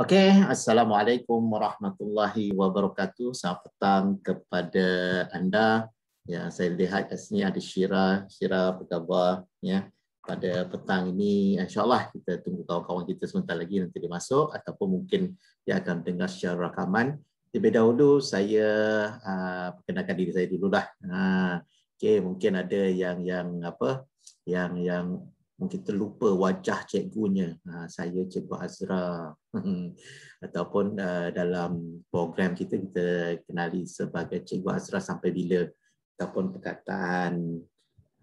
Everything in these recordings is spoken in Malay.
Okey, assalamualaikum warahmatullahi wabarakatuh. Selamat petang kepada anda. Ya, saya lihat kat sini ada Syira, Syira apa khabar ya? Pada petang ini insya-Allah kita tunggu kawan-kawan kita sebentar lagi nanti dia masuk ataupun mungkin dia akan dengar secara rakaman. Terlebih dahulu saya uh, perkenalkan diri saya dulu dah. Ha, uh, okey, mungkin ada yang yang apa yang yang mungkin terlupa wajah cikgunya ha, saya cikgu Azra hmm. ataupun uh, dalam program kita kita kenali sebagai cikgu Azra sampai bila ataupun perkataan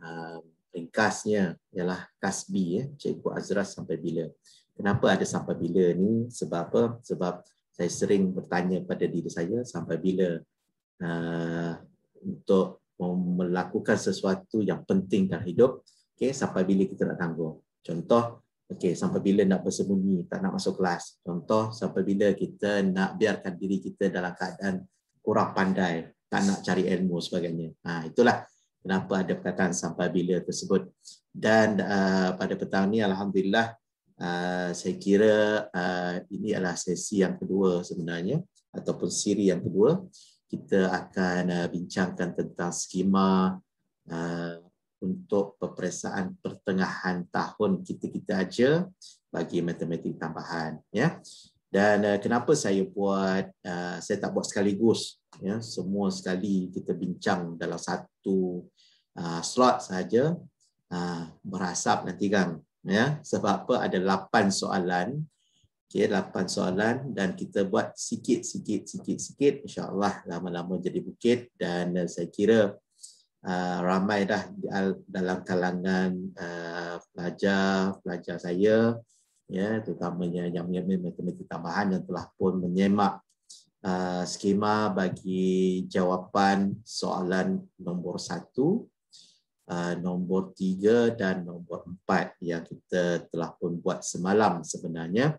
uh, ringkasnya ialah kasbi ya cikgu Azra sampai bila kenapa ada sampai bila ni sebab apa sebab saya sering bertanya pada diri saya sampai bila uh, untuk melakukan sesuatu yang penting dalam hidup Okey, sampai bila kita nak tanggung? Contoh, okey, sampai bila nak bersembunyi, tak nak masuk kelas. Contoh, sampai bila kita nak biarkan diri kita dalam keadaan kurang pandai, tak nak cari ilmu sebagainya. Ha, itulah kenapa ada perkataan sampai bila tersebut. Dan uh, pada petang ini, Alhamdulillah, uh, saya kira uh, ini adalah sesi yang kedua sebenarnya ataupun siri yang kedua. Kita akan uh, bincangkan tentang skema uh, untuk peperiksaan pertengahan tahun kita-kita aja bagi matematik tambahan ya. Dan uh, kenapa saya buat uh, saya tak buat sekaligus ya semua sekali kita bincang dalam satu uh, slot saja uh, berasap nanti kan ya sebab apa ada 8 soalan okey 8 soalan dan kita buat sikit-sikit sikit-sikit insyaallah lama-lama jadi bukit dan uh, saya kira Ah, ramai dah dalam kalangan ah, pelajar pelajar saya ya terutamanya yang mengambil matematik tambahan yang telah pun menyemak ah, skema bagi jawapan soalan nombor satu, uh, nombor tiga dan nombor empat yang kita telah pun buat semalam sebenarnya.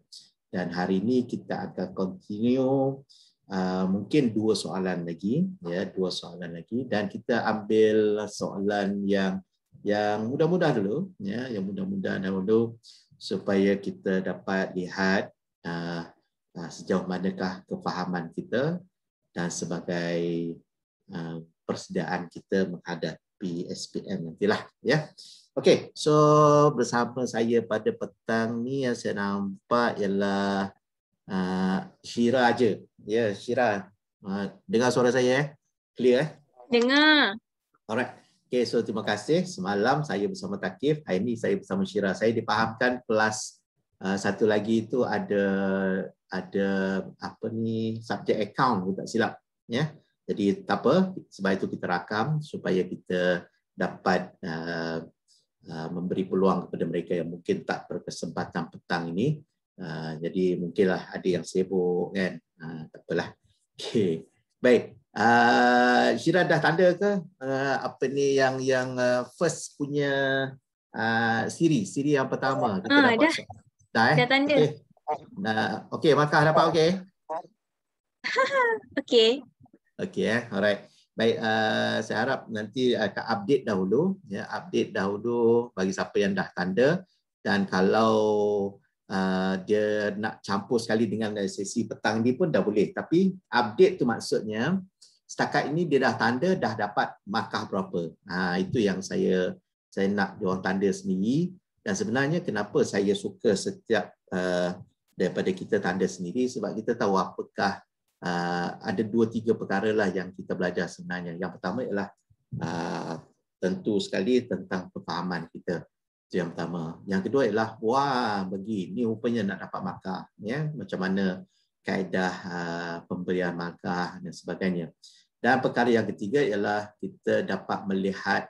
Dan hari ini kita akan continue Ah, mungkin dua soalan lagi ya dua soalan lagi dan kita ambil soalan yang yang mudah-mudah dulu ya yang mudah-mudah dahulu supaya kita dapat lihat uh, uh, sejauh manakah kefahaman kita dan sebagai uh, persediaan kita menghadapi SPM nantilah ya okey so bersama saya pada petang ni yang saya nampak ialah uh, Syira aja Ya, yeah, Syira. Uh, ah, dengar suara saya eh? Clear eh? Dengar. Alright. Okay, so terima kasih. Semalam saya bersama Takif, hari ini saya bersama Syira. Saya dipahamkan kelas uh, satu lagi itu ada ada apa ni subjek account tak silap ya. Yeah? Jadi tak apa, sebab itu kita rakam supaya kita dapat uh, uh, memberi peluang kepada mereka yang mungkin tak berkesempatan petang ini. Uh, jadi mungkinlah ada yang sibuk kan. Ha, tak apalah. Okey. Baik. Uh, Syirah dah tanda ke uh, apa ni yang yang uh, first punya uh, siri, siri yang pertama. Kita ha, dah. Masuk. Dah, eh? dah tanda. Okay. Nah, okey, Markah dapat okey? okey. Okey eh. Alright. Baik, uh, saya harap nanti akan update dahulu ya, update dahulu bagi siapa yang dah tanda dan kalau Ah, dia nak campur sekali dengan sesi petang ni pun dah boleh tapi update tu maksudnya setakat ini dia dah tanda dah dapat markah berapa ha, itu yang saya saya nak diorang tanda sendiri dan sebenarnya kenapa saya suka setiap uh, daripada kita tanda sendiri sebab kita tahu apakah uh, ada dua tiga perkara lah yang kita belajar sebenarnya yang pertama ialah uh, tentu sekali tentang pemahaman kita itu yang pertama. Yang kedua ialah, wah begini rupanya nak dapat markah. Ya? Macam mana kaedah ah, pemberian markah dan sebagainya. Dan perkara yang ketiga ialah kita dapat melihat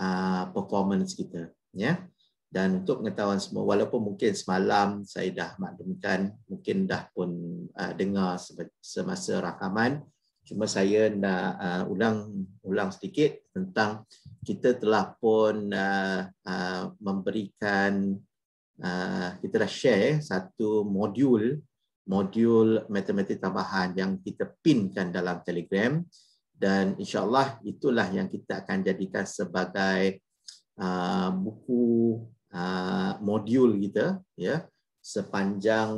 ah, performance kita. Ya? Dan untuk pengetahuan semua, walaupun mungkin semalam saya dah maklumkan, mungkin dah pun ah, dengar semasa rakaman, cuma saya nak uh, ulang ulang sedikit tentang kita telah pun uh, uh, memberikan uh, kita dah share eh, satu modul modul matematik tambahan yang kita pinkan dalam Telegram dan insyaallah itulah yang kita akan jadikan sebagai uh, buku uh, modul kita ya sepanjang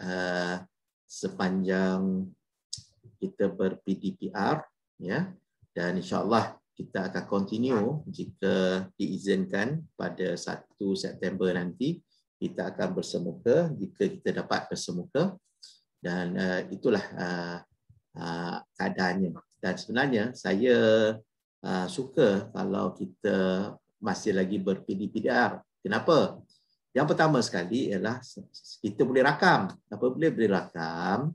uh, sepanjang kita ber-PDPR ya dan insyaallah kita akan continue jika diizinkan pada 1 September nanti kita akan bersemuka jika kita dapat bersemuka dan uh, itulah uh, uh, keadaannya dan sebenarnya saya uh, suka kalau kita masih lagi ber-PDPR kenapa yang pertama sekali ialah kita boleh rakam apa boleh boleh rakam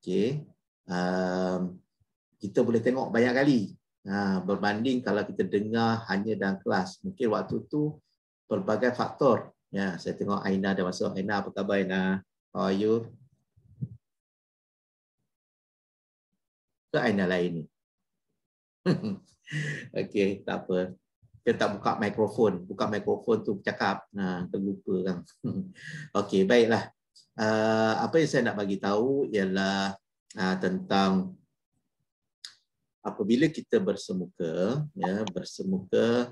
okey Ehm, kita boleh tengok banyak kali ha, berbanding kalau kita dengar hanya dalam kelas. Mungkin waktu tu pelbagai faktor. Ya, saya tengok Aina dah masuk. Aina, apa khabar Aina? How are you? Ke Aina lain ni? Okey, tak apa. Kita tak buka mikrofon. Buka mikrofon tu bercakap. Ha, terlupa kan. Okey, baiklah. Ehm, apa yang saya nak bagi tahu ialah Ha, tentang apabila kita bersemuka ya bersemuka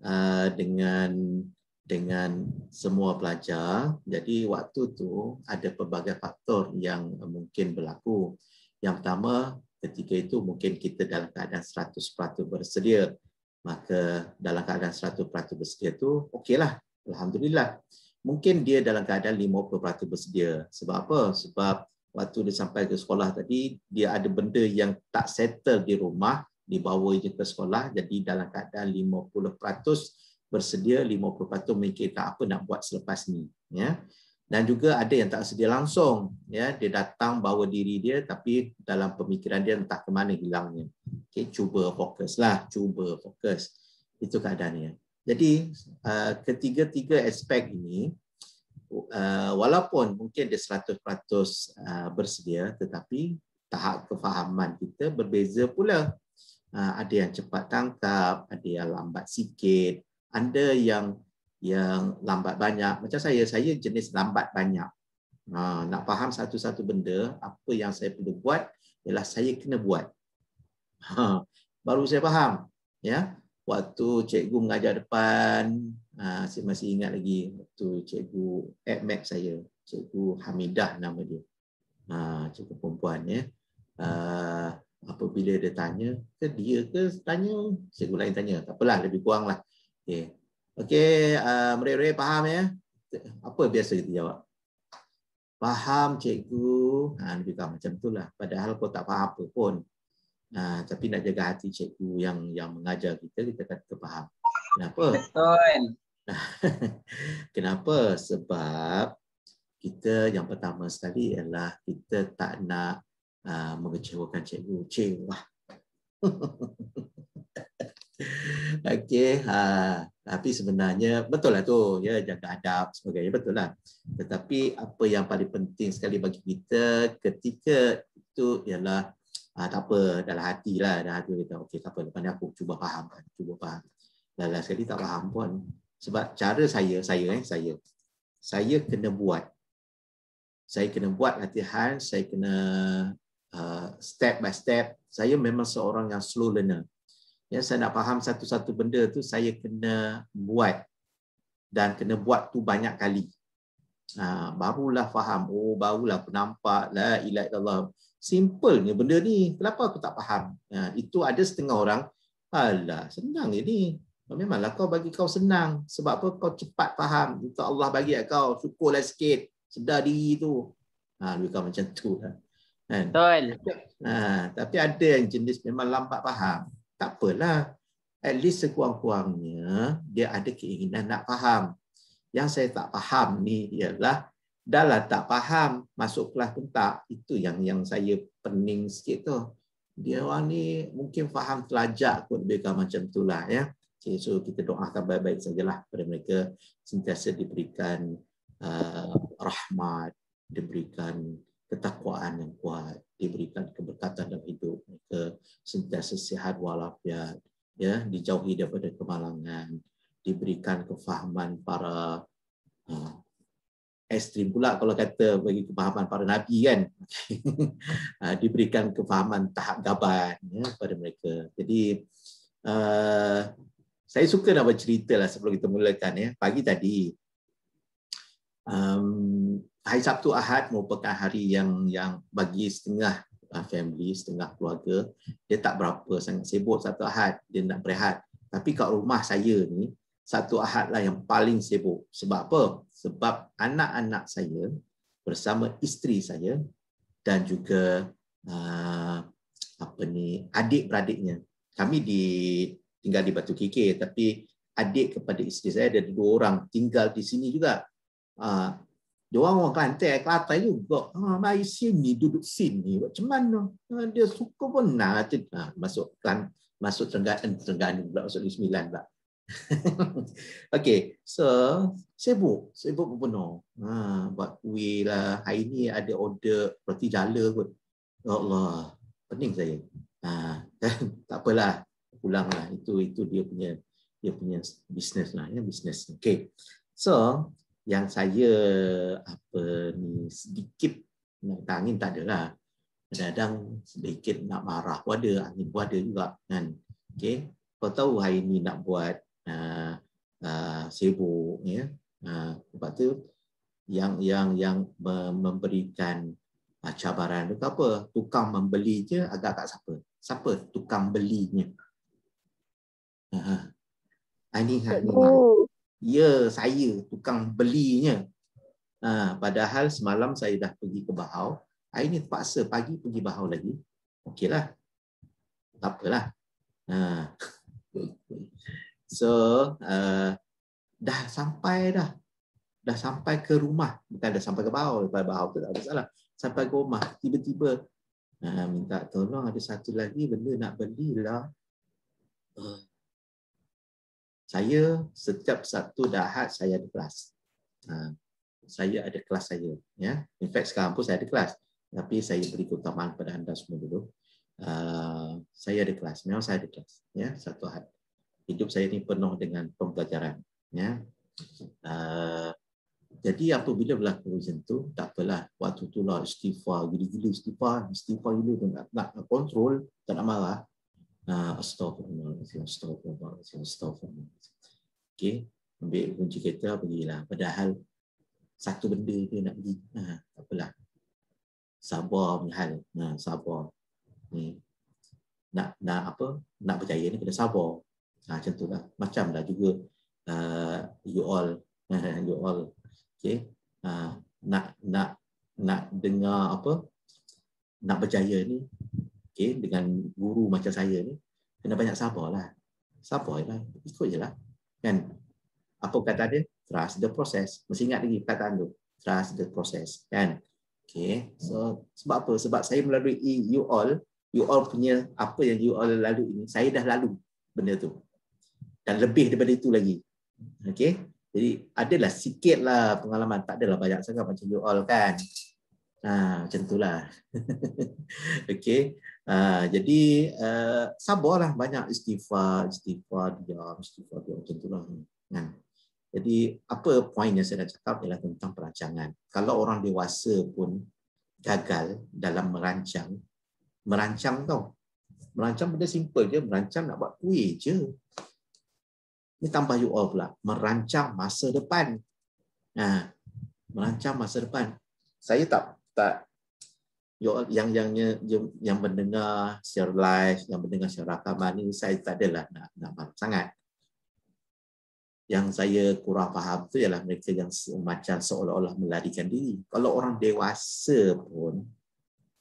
ha, dengan dengan semua pelajar jadi waktu tu ada pelbagai faktor yang mungkin berlaku yang pertama ketika itu mungkin kita dalam keadaan 100% bersedia maka dalam keadaan 100% bersedia tu okeylah alhamdulillah mungkin dia dalam keadaan 50% bersedia sebab apa sebab waktu dia sampai ke sekolah tadi dia ada benda yang tak settle di rumah dibawa je ke sekolah jadi dalam keadaan 50% bersedia 50% mikir tak apa nak buat selepas ni ya dan juga ada yang tak sedia langsung ya dia datang bawa diri dia tapi dalam pemikiran dia entah ke mana hilangnya okey cuba fokuslah cuba fokus itu keadaannya jadi uh, ketiga-tiga aspek ini Uh, walaupun mungkin dia 100% uh, bersedia tetapi tahap kefahaman kita berbeza pula. Uh, ada yang cepat tangkap, ada yang lambat sikit, ada yang yang lambat banyak. Macam saya, saya jenis lambat banyak. Uh, nak faham satu-satu benda, apa yang saya perlu buat ialah saya kena buat. baru saya faham. Ya, Waktu cikgu mengajar depan, Ha, saya masih ingat lagi tu cikgu admit saya, cikgu Hamidah nama dia. Ha, cikgu perempuan ya. Ha, apabila dia tanya, ke dia ke tanya, cikgu lain tanya. Tak apalah, lebih kuranglah. Okey. Okey, uh, ha, mere faham ya. Apa biasa kita jawab? Faham cikgu. Ha, lebih kurang macam itulah. Padahal kau tak faham apa pun. Ha, tapi nak jaga hati cikgu yang yang mengajar kita, kita kata faham. Kenapa? Betul. Kenapa? Sebab kita yang pertama sekali ialah kita tak nak uh, mengecewakan cikgu. Cikgu lah. Okey, ha. tapi sebenarnya betul lah tu, ya jaga adab sebagainya betul lah. Tetapi apa yang paling penting sekali bagi kita ketika itu ialah ha, tak apa dalam hati lah, dalam hati kita okey tak apa. Lepas ni aku cuba faham, cuba faham. Lala sekali tak faham pun, sebab cara saya saya eh saya saya kena buat saya kena buat latihan saya kena uh, step by step saya memang seorang yang slow learner ya saya nak faham satu-satu benda tu saya kena buat dan kena buat tu banyak kali ha, barulah faham oh barulah aku nampak la ilaha illallah simple benda ni kenapa aku tak faham ha, itu ada setengah orang alah senang ini. Memanglah kau bagi kau senang. Sebab apa kau cepat faham. Minta Allah bagi kau. Syukurlah sikit. Sedar diri tu. Ha, lebih kau macam tu lah. Kan? Betul. Ha, tapi ada yang jenis memang lambat faham. Tak apalah. At least sekurang-kurangnya dia ada keinginan nak faham. Yang saya tak faham ni ialah dahlah tak faham masuk kelas pun tak. Itu yang yang saya pening sikit tu. Dia orang ni mungkin faham telajak kot lebih kurang macam tu lah. Ya. Jadi so kita doakan baik-baik sajalah kepada mereka sentiasa diberikan uh, rahmat, diberikan ketakwaan yang kuat, diberikan keberkatan dalam hidup mereka, sentiasa sihat walafiat, ya, dijauhi daripada kemalangan, diberikan kefahaman para uh, ekstrim pula kalau kata bagi kefahaman para nabi kan uh, diberikan kefahaman tahap gaban ya, pada mereka jadi uh, saya suka nak bercerita lah sebelum kita mulakan ya. Pagi tadi, um, hari Sabtu Ahad merupakan hari yang yang bagi setengah uh, family, setengah keluarga, dia tak berapa sangat sibuk Sabtu Ahad, dia nak berehat. Tapi kat rumah saya ni, Sabtu Ahad lah yang paling sibuk. Sebab apa? Sebab anak-anak saya bersama isteri saya dan juga uh, apa ni adik-beradiknya. Kami di tinggal di Batu Kikir tapi adik kepada isteri saya ada dua orang tinggal di sini juga. Ah uh, dia orang orang Kelantan, eh, Kelantan juga. Ha uh, mai sini duduk sini macam mana? Uh, dia suka pun nak uh, masuk kan masuk Terengganu Terengganu pula masuk di Sembilan pula. Okey, so sibuk, sibuk pun penuh. Ha, buat kuih lah. Hari ni ada order roti jala kot. Ya Allah, pening saya. Ha, tak apalah, pulang lah itu itu dia punya dia punya bisnes lah ya bisnes okay so yang saya apa ni sedikit nak angin tak adalah kadang sedikit nak marah pun ada angin pun ada juga kan okay kau tahu hari ni nak buat uh, uh, sibuk ya uh, sebab tu yang yang yang memberikan uh, cabaran itu apa tukang membeli je agak agak siapa siapa tukang belinya Ha. Ini hak Ya, saya tukang belinya. Ha. padahal semalam saya dah pergi ke bahau. Hari ah, ini terpaksa pagi pergi bahau lagi. Okeylah. Tak apalah. Ha. So, uh, dah sampai dah. Dah sampai ke rumah. Bukan dah sampai ke bahau. Ke bahau tu tak salah. Sampai ke rumah. Tiba-tiba minta tolong ada satu lagi benda nak belilah. Uh, saya setiap satu dahat saya ada kelas. Ha, saya ada kelas saya. Ya. In fact, sekarang pun saya ada kelas. Tapi saya beri keutamaan kepada anda semua dulu. Uh, saya ada kelas. Memang saya ada kelas. Ya. Satu hari. Hidup saya ini penuh dengan pembelajaran. Ya. Uh, jadi bila berlaku macam tu, tak apalah. Waktu tu lah istighfar, gila-gila istighfar, istighfar gila tu nak, nak, nak kontrol, tak nak marah. Astaghfirullahaladzim, astaghfirullahaladzim, astaghfirullahaladzim. Okay, ambil kunci kereta, lah. Padahal satu benda je nak pergi. Ha, tak apalah. Sabar punya hal. Ha, sabar. Ni. Nak, nak apa? Nak percaya ni kena sabar. Ha, macam tu lah. Macam lah juga uh, you all. you all. Okay. Uh, nak, nak, nak dengar apa? Nak berjaya ni okay, dengan guru macam saya ni, kena banyak sabarlah. Sabarlah, ikut je lah. Kan? Apa kata dia? Trust the process. Mesti ingat lagi kata tu. Trust the process. Kan? Okay. So, sebab apa? Sebab saya melalui you all, you all punya apa yang you all lalui ini, saya dah lalu benda tu. Dan lebih daripada itu lagi. Okay. Jadi, adalah sikit lah pengalaman. Tak adalah banyak sangat macam you all kan. Ha, macam itulah. okay. Ah, jadi uh, sabarlah banyak istighfar, istighfar dia, istighfar dia macam itulah. Kan? Jadi apa poin yang saya nak cakap ialah tentang perancangan. Kalau orang dewasa pun gagal dalam merancang, merancang tau. Merancang benda simple je, merancang nak buat kuih je. Ini tambah you all pula. Merancang masa depan. Nah, merancang masa depan. Saya tak tak yang yang yang yang mendengar share live yang mendengar secara rakaman ini saya tak adalah nak nak faham sangat yang saya kurang faham tu ialah mereka yang macam seolah-olah melarikan diri kalau orang dewasa pun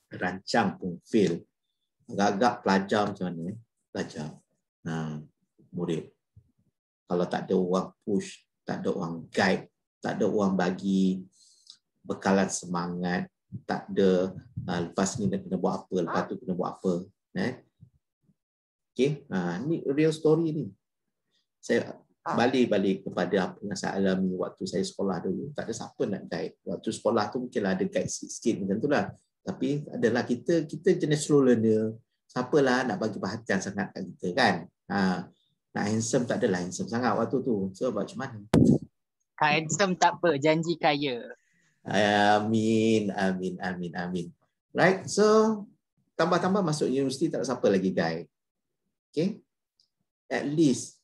rancang pun fail agak-agak pelajar macam ni eh? pelajar ha, murid kalau tak ada orang push tak ada orang guide tak ada orang bagi bekalan semangat tak ada uh, lepas ni nak kena buat apa lepas tu kena buat apa eh okey uh, ni real story ni saya balik-balik ah. kepada apa yang saya alami waktu saya sekolah dulu tak ada siapa nak guide waktu sekolah tu mungkinlah ada guide sikit-sikit macam itulah tapi adalah kita kita jenis slow learner siapalah nak bagi perhatian sangat kat kita kan ha nak handsome tak adalah handsome sangat waktu tu so macam mana ha, handsome tak apa janji kaya Amin, amin, amin, amin. Right? So, tambah-tambah masuk universiti tak ada siapa lagi, guy. Okay? At least,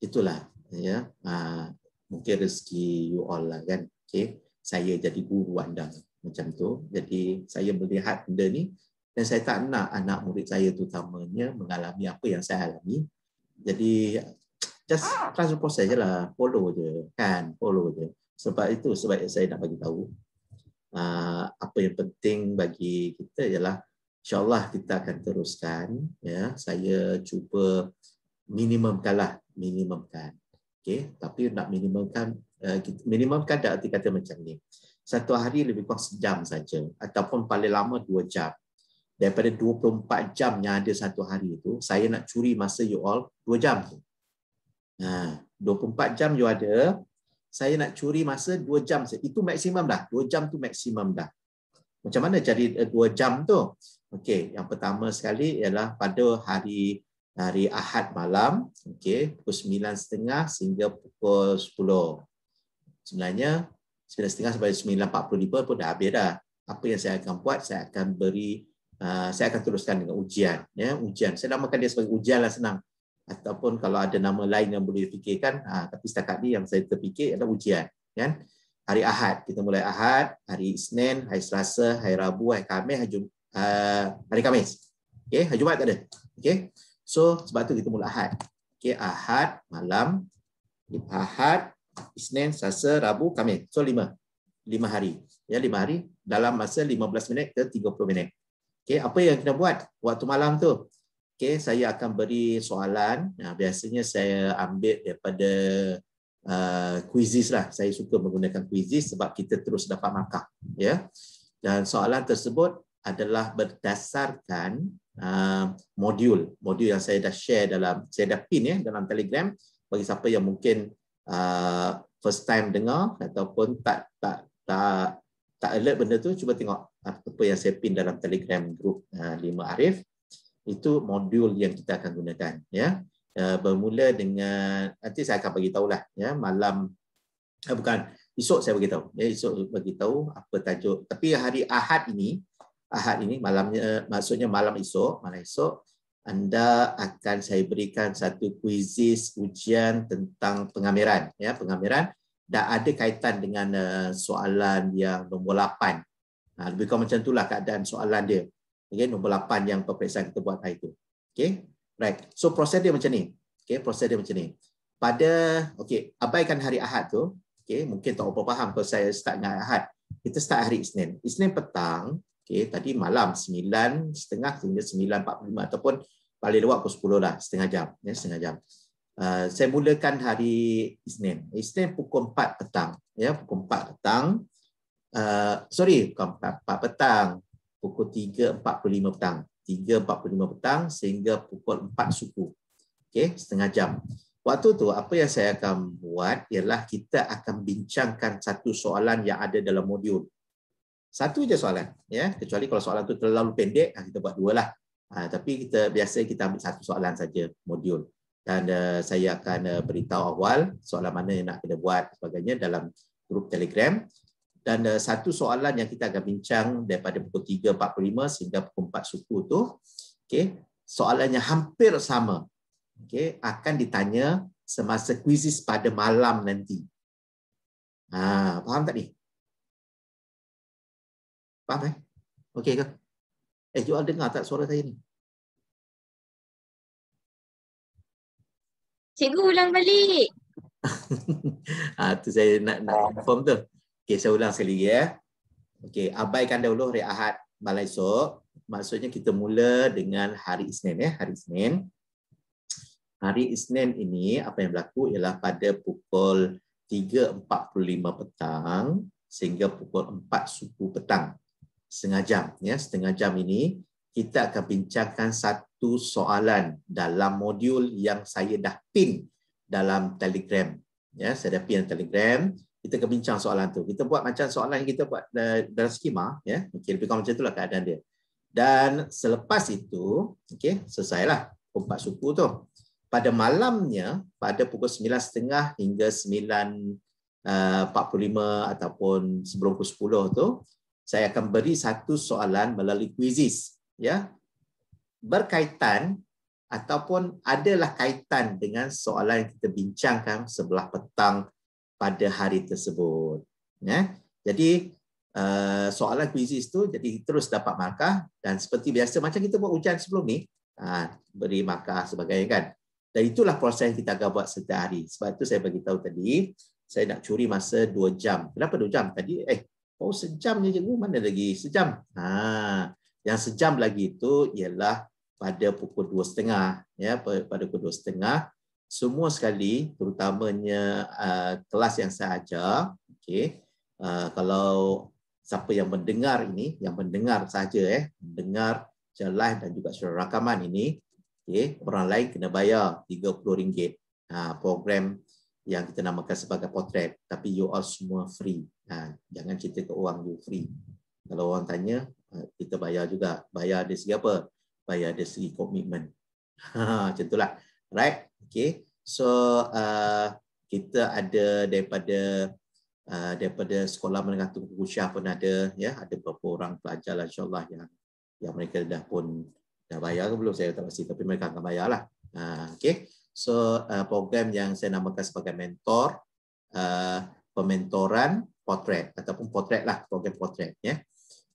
itulah. ya. Yeah. Uh, mungkin rezeki you all lah kan. Okay? Saya jadi guru anda macam tu. Jadi, saya melihat benda ni dan saya tak nak anak murid saya terutamanya mengalami apa yang saya alami. Jadi, just transfer process je lah. Follow je. Kan? Follow je. Sebab itu sebab saya nak bagi tahu ah, apa yang penting bagi kita ialah insyaallah kita akan teruskan ya saya cuba minimumkanlah minimumkan okey tapi nak minimumkan eh, minimumkan tak arti kata macam ni satu hari lebih kurang sejam saja ataupun paling lama dua jam daripada 24 jam yang ada satu hari itu saya nak curi masa you all dua jam tu. Ha, 24 jam you ada saya nak curi masa 2 jam saja. Itu maksimum dah. 2 jam tu maksimum dah. Macam mana jadi 2 eh, jam tu? Okey, yang pertama sekali ialah pada hari hari Ahad malam, okey, pukul 9.30 sehingga pukul 10. Sebenarnya 9.30 sampai 9.45 pun dah habis dah. Apa yang saya akan buat, saya akan beri Uh, saya akan teruskan dengan ujian ya ujian saya namakan dia sebagai ujianlah senang ataupun kalau ada nama lain yang boleh fikirkan ha, tapi setakat ni yang saya terfikir adalah ujian kan hari Ahad kita mulai Ahad hari Isnin hari Selasa hari Rabu hari Khamis hari, Jum, uh, hari Khamis okey hari Jumaat tak ada okey so sebab tu kita mulai Ahad okey Ahad malam Ahad Isnin Selasa Rabu Khamis so lima lima hari ya lima hari dalam masa 15 minit ke 30 minit okey apa yang kita buat waktu malam tu Okey, saya akan beri soalan. Nah, biasanya saya ambil daripada uh, quizzes lah. Saya suka menggunakan quizzes sebab kita terus dapat markah. Ya. Yeah. Dan soalan tersebut adalah berdasarkan uh, modul. Modul yang saya dah share dalam, saya dah pin ya yeah, dalam telegram. Bagi siapa yang mungkin uh, first time dengar ataupun tak tak tak tak alert benda tu, cuba tengok apa yang saya pin dalam telegram grup uh, 5 Arif itu modul yang kita akan gunakan ya eh, bermula dengan nanti saya akan bagi tahulah ya malam eh, bukan esok saya bagi tahu ya esok bagi tahu apa tajuk tapi hari Ahad ini Ahad ini malamnya eh, maksudnya malam esok malam esok anda akan saya berikan satu kuisis ujian tentang pengamiran ya pengamiran dan ada kaitan dengan eh, soalan yang nombor 8 ha, lebih kurang macam itulah keadaan soalan dia okay, nombor 8 yang peperiksaan kita buat hari itu. Okay, right. So proses dia macam ni. Okay, proses dia macam ni. Pada, okay, abaikan hari Ahad tu. Okay, mungkin tak apa faham kalau saya start dengan Ahad. Kita start hari Isnin. Isnin petang, okay, tadi malam 9.30 setengah hingga 9.45 ataupun paling lewat pukul 10 lah, setengah jam. Ya, yeah, setengah jam. Uh, saya mulakan hari Isnin. Isnin pukul 4 petang. Ya, yeah, pukul 4 petang. Uh, sorry, bukan 4, 4 petang pukul 3.45 petang. 3.45 petang sehingga pukul 4 suku. Okey, setengah jam. Waktu tu apa yang saya akan buat ialah kita akan bincangkan satu soalan yang ada dalam modul. Satu je soalan, ya. Kecuali kalau soalan tu terlalu pendek, ah, kita buat dua lah. Ha, tapi kita biasa kita ambil satu soalan saja modul. Dan uh, saya akan uh, beritahu awal soalan mana yang nak kita buat sebagainya dalam grup Telegram. Dan uh, satu soalan yang kita akan bincang daripada pukul 3.45 sehingga pukul 4 suku tu, okay, soalannya hampir sama. Okay, akan ditanya semasa kuisis pada malam nanti. Ha, faham tak ni? Faham eh? Okey ke? Eh, you all dengar tak suara saya ni? Cikgu ulang balik. ha, tu saya nak nak confirm tu. Okey, saya ulang sekali lagi ya. Okey, abaikan dahulu hari Ahad balai esok. Maksudnya kita mula dengan hari Isnin ya, hari Isnin. Hari Isnin ini apa yang berlaku ialah pada pukul 3.45 petang sehingga pukul 4 suku petang. Setengah jam ya, setengah jam ini kita akan bincangkan satu soalan dalam modul yang saya dah pin dalam Telegram. Ya, saya dah pin dalam Telegram kita akan bincang soalan tu. Kita buat macam soalan yang kita buat eh, dalam skema, ya. Okay, lebih kurang macam itulah keadaan dia. Dan selepas itu, okay, selesailah empat suku tu. Pada malamnya, pada pukul 9.30 hingga 9.45 eh, ataupun sebelum pukul 10 tu, saya akan beri satu soalan melalui kuisis. Ya. Berkaitan ataupun adalah kaitan dengan soalan yang kita bincangkan sebelah petang pada hari tersebut. Ya. Jadi eh, soalan kuisis tu jadi terus dapat markah dan seperti biasa macam kita buat ujian sebelum ni ha, beri markah sebagainya kan. Dan itulah proses yang kita akan buat setiap hari. Sebab itu saya tahu tadi, saya nak curi masa 2 jam. Kenapa 2 jam? Tadi, eh, oh sejam je cikgu, mana lagi? Sejam. Ha. Yang sejam lagi itu ialah pada pukul 2.30. Ya, pada pukul semua sekali terutamanya uh, kelas yang saya ajar okey uh, kalau siapa yang mendengar ini yang mendengar saja eh mendengar secara live dan juga secara rakaman ini okey orang lain kena bayar RM30 uh, program yang kita namakan sebagai potret tapi you all semua free uh, jangan cerita ke orang you free kalau orang tanya ah, kita bayar juga bayar dari segi apa bayar dari segi komitmen ha macam itulah right Okay, so uh, kita ada daripada uh, daripada sekolah menengah Tunku Syah pun ada, ya ada beberapa orang pelajar lah insyaAllah yang, yang mereka dah pun dah bayar ke belum, saya tak pasti, tapi mereka akan bayar lah. Uh, okay, so uh, program yang saya namakan sebagai mentor, uh, pementoran potret ataupun potret lah, program potretnya Yeah?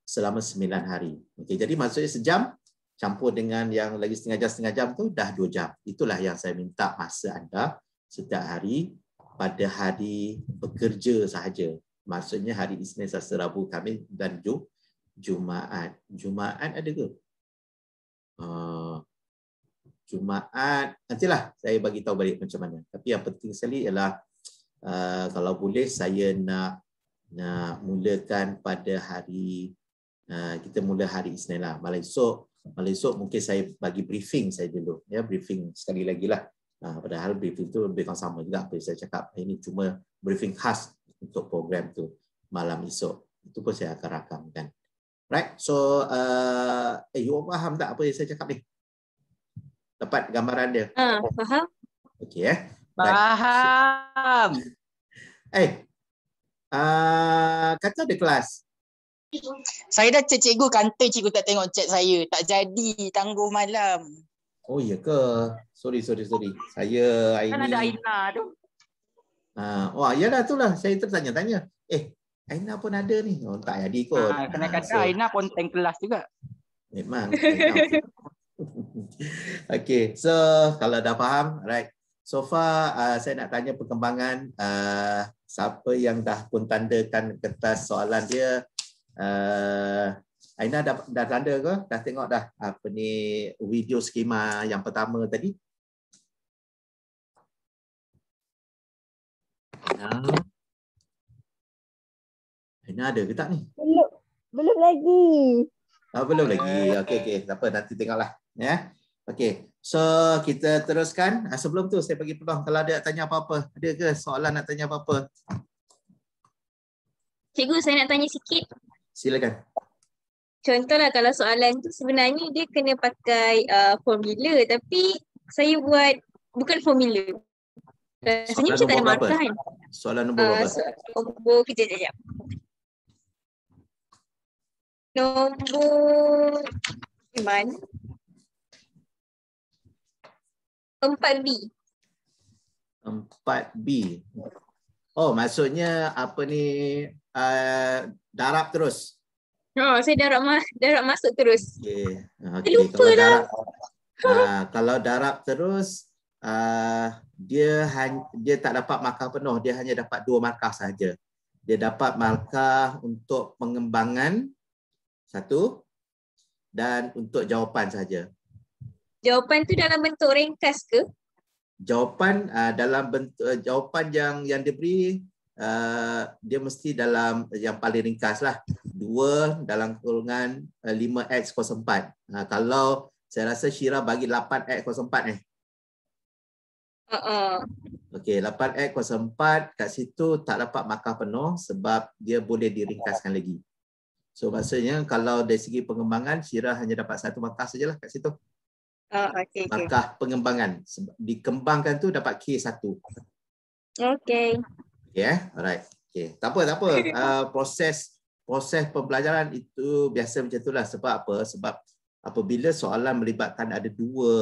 selama 9 hari. Okay, jadi maksudnya sejam, campur dengan yang lagi setengah jam setengah jam tu dah 2 jam. Itulah yang saya minta masa anda setiap hari pada hari bekerja sahaja. Maksudnya hari Isnin, Selasa, Rabu, Khamis dan Jum Jumaat. Jumaat ada ke? Uh, Jumaat nantilah saya bagi tahu balik macam mana. Tapi yang penting sekali ialah ah, kalau boleh saya nak nak mulakan pada hari ah, kita mula hari Isnin lah. Malam malam esok mungkin saya bagi briefing saya dulu ya briefing sekali lagi lah uh, padahal briefing tu lebih kurang sama juga apa saya cakap ini cuma briefing khas untuk program tu malam esok itu pun saya akan rakamkan right so uh, eh, you faham tak apa yang saya cakap ni dapat gambaran dia uh, faham okey eh faham eh uh, kata ada kelas saya dah cek cikgu kanta cikgu tak tengok chat saya. Tak jadi tangguh malam. Oh ya ke? Sorry sorry sorry. Saya Aini. Kan ada Aina tu. Ah, wah, ya tu lah. saya tertanya-tanya. Eh, Aina pun ada ni. Oh, tak jadi kot. Ah, kena kata so, Aina konten kelas juga. Memang. okay, so kalau dah faham, right. So far, uh, saya nak tanya perkembangan uh, siapa yang dah pun tandakan kertas soalan dia. Uh, Aina dah, dah tanda ke? Dah tengok dah apa ni video skema yang pertama tadi? Aina ada ke tak ni? Belum, belum lagi. Oh, belum lagi. Okey, okay. Tak apa, nanti tengoklah. Ya. Yeah. Okey. So, kita teruskan. Ah, sebelum tu, saya bagi peluang kalau ada tanya apa-apa. Ada ke soalan nak tanya apa-apa? Cikgu, saya nak tanya sikit. Silakan. Contohlah kalau soalan tu sebenarnya dia kena pakai uh, formula tapi saya buat bukan formula. Rasanya macam tak ada markah kan. Soalan nombor berapa? Uh, soalan nombor kejap, kejap, kejap. Nombor Iman. 4B. empat b Oh maksudnya apa ni uh, darab terus. Oh, saya darab mas, darab masuk terus. Okey. Ah, okay. Lupa kalau lah. darab, lah. Uh, kalau darab terus uh, dia han- dia tak dapat markah penuh, dia hanya dapat dua markah saja. Dia dapat markah untuk pengembangan satu dan untuk jawapan saja. Jawapan tu dalam bentuk ringkas ke? Jawapan uh, dalam bentuk uh, jawapan yang yang diberi uh, dia mesti dalam yang paling ringkas lah. Dua dalam kurungan uh, eh, 5X04. Uh, ha, kalau saya rasa Syirah bagi lapan x 04 ni. Eh. Uh-uh. Okay, 8X04 kat situ tak dapat markah penuh sebab dia boleh diringkaskan lagi. So maksudnya kalau dari segi pengembangan, Syirah hanya dapat satu markah sajalah kat situ. Oh, ah, okay, Markah okay. pengembangan. Dikembangkan tu dapat K1. Okay. Okay, eh? alright. Okay. Tak apa, tak apa. Uh, proses proses pembelajaran itu biasa macam itulah. Sebab apa? Sebab apabila soalan melibatkan ada dua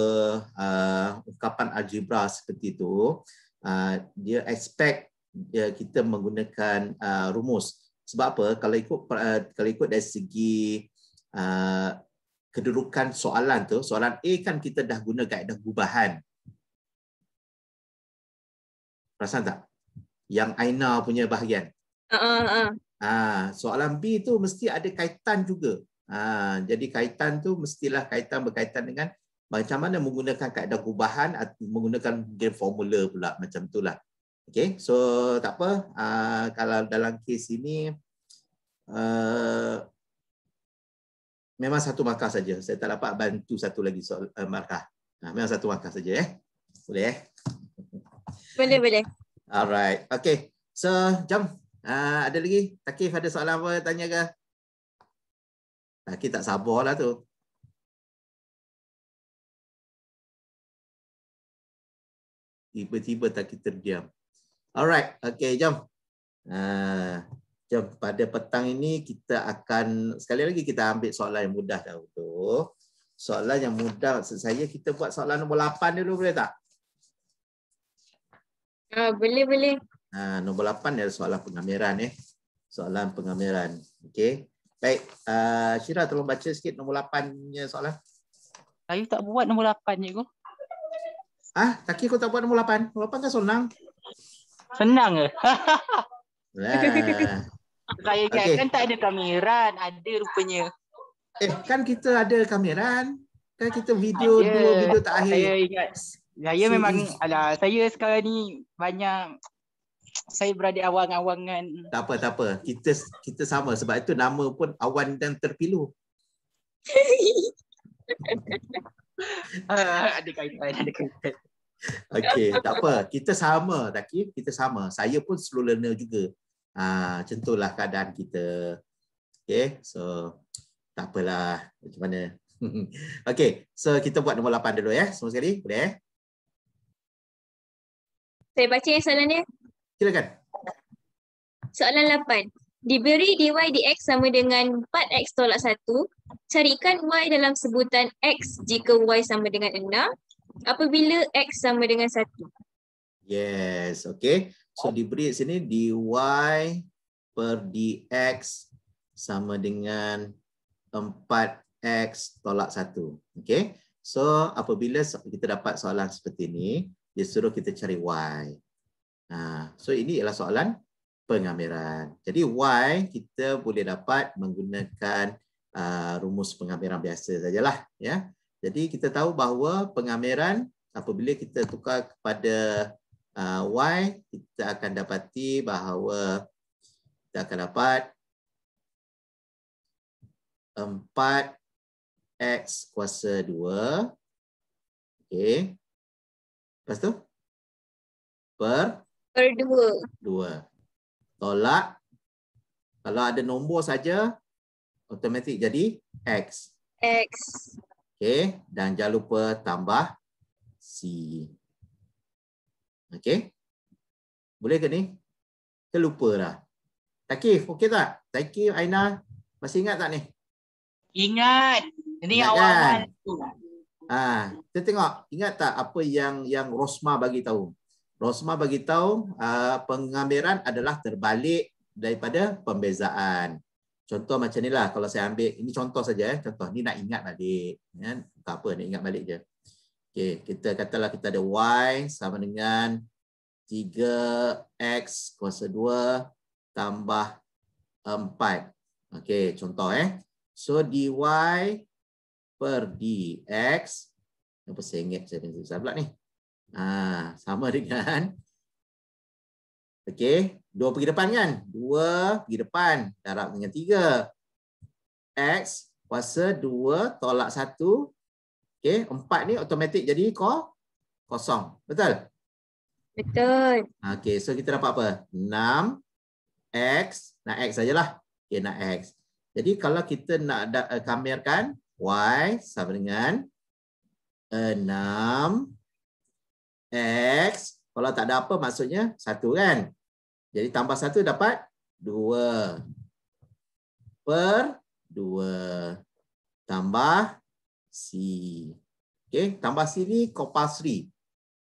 uh, ungkapan algebra seperti itu, uh, dia expect dia ya, kita menggunakan uh, rumus. Sebab apa? Kalau ikut uh, kalau ikut dari segi uh, kedudukan soalan tu, soalan A kan kita dah guna gaedah gubahan. Perasan tak? yang Aina punya bahagian. Uh-uh, uh-uh. Ha, soalan B tu mesti ada kaitan juga. Ha, jadi kaitan tu mestilah kaitan berkaitan dengan macam mana menggunakan kaedah kubahan atau menggunakan game formula pula macam itulah. Okay, so tak apa. Uh, kalau dalam kes ini, uh, memang satu markah saja. Saya tak dapat bantu satu lagi soal uh, markah. Nah, ha, memang satu markah saja. Eh? Boleh, eh? Boleh, boleh. Alright. Okay. So, jom. Uh, ada lagi? Takif ada soalan apa tanya ke? Takif tak sabar lah tu. Tiba-tiba Takif terdiam. Alright. Okay, jom. Uh, jom. Pada petang ini kita akan, sekali lagi kita ambil soalan yang mudah dah tu. Soalan yang mudah, saya kita buat soalan nombor 8 dulu boleh tak? Ah, boleh boleh. Ha, nombor 8 adalah soalan pengamiran eh. Soalan pengamiran. Okey. Baik, uh, ah, Syira tolong baca sikit nombor 8 nya soalan. Saya tak buat nombor 8 je Ah, Taki kau tak buat nombor 8. Nombor 8 kan senang. Senang ke? Lah. Saya kan, okay. kan tak ada kameran, ada rupanya. Eh, kan kita ada kameran. Kan kita video ada. dua video terakhir Saya ingat. Saya memang hmm. ala saya sekarang ni banyak saya berada awang-awangan. Tak apa, tak apa. Kita kita sama sebab itu nama pun awan dan terpilu. uh, ada kaitan, ada kaitan. Okey, tak apa. Kita sama, Taki. Kita sama. Saya pun slow learner juga. Ah, uh, centulah keadaan kita. Okey, so tak apalah. Macam mana? Okey, so kita buat nombor 8 dulu ya. Semua sekali, boleh ya? Saya baca yang soalannya. Silakan. Soalan 8. Diberi dy dx sama dengan 4x tolak 1. Carikan y dalam sebutan x jika y sama dengan 6. Apabila x sama dengan 1. Yes. Okay. So diberi sini dy per dx sama dengan 4x tolak 1. Okay. So apabila kita dapat soalan seperti ini dia suruh kita cari y. Ha, so ini ialah soalan pengamiran. Jadi y kita boleh dapat menggunakan uh, rumus pengamiran biasa sajalah. Ya. Jadi kita tahu bahawa pengamiran apabila kita tukar kepada uh, y kita akan dapati bahawa kita akan dapat 4x kuasa 2 okey Lepas tu? Per? Per dua. Dua. Tolak. Kalau ada nombor saja, automatik jadi X. X. Okay. Dan jangan lupa tambah C. Okay. Boleh ke ni? Terlupa dah. Takif, okey tak? Takif, Aina, masih ingat tak ni? Ingat. Ini awal-awal. Ha, kita tengok ingat tak apa yang yang Rosma bagi tahu? Rosma bagi tahu ha, pengambilan adalah terbalik daripada pembezaan. Contoh macam ni lah kalau saya ambil ini contoh saja eh. contoh ni nak ingat balik kan tak apa nak ingat balik je. Okey kita katalah kita ada y sama dengan 3x kuasa 2 tambah 4. Okey contoh eh. So dy per dx. apa sengit saya pencet besar pula ni? Ha, sama dengan. Okey. dua pergi depan kan? Dua pergi depan. Darab dengan tiga X kuasa 2 tolak 1. Okey. 4 ni automatik jadi kosong. Betul? Betul. Okey. So kita dapat apa? 6. X. Nak X sajalah. Okey. Nak X. Jadi kalau kita nak eh, kamerkan Y sama dengan 6X. Kalau tak ada apa maksudnya 1 kan? Jadi tambah 1 dapat 2. Per 2. Tambah C. Okay. Tambah C ni kopasri.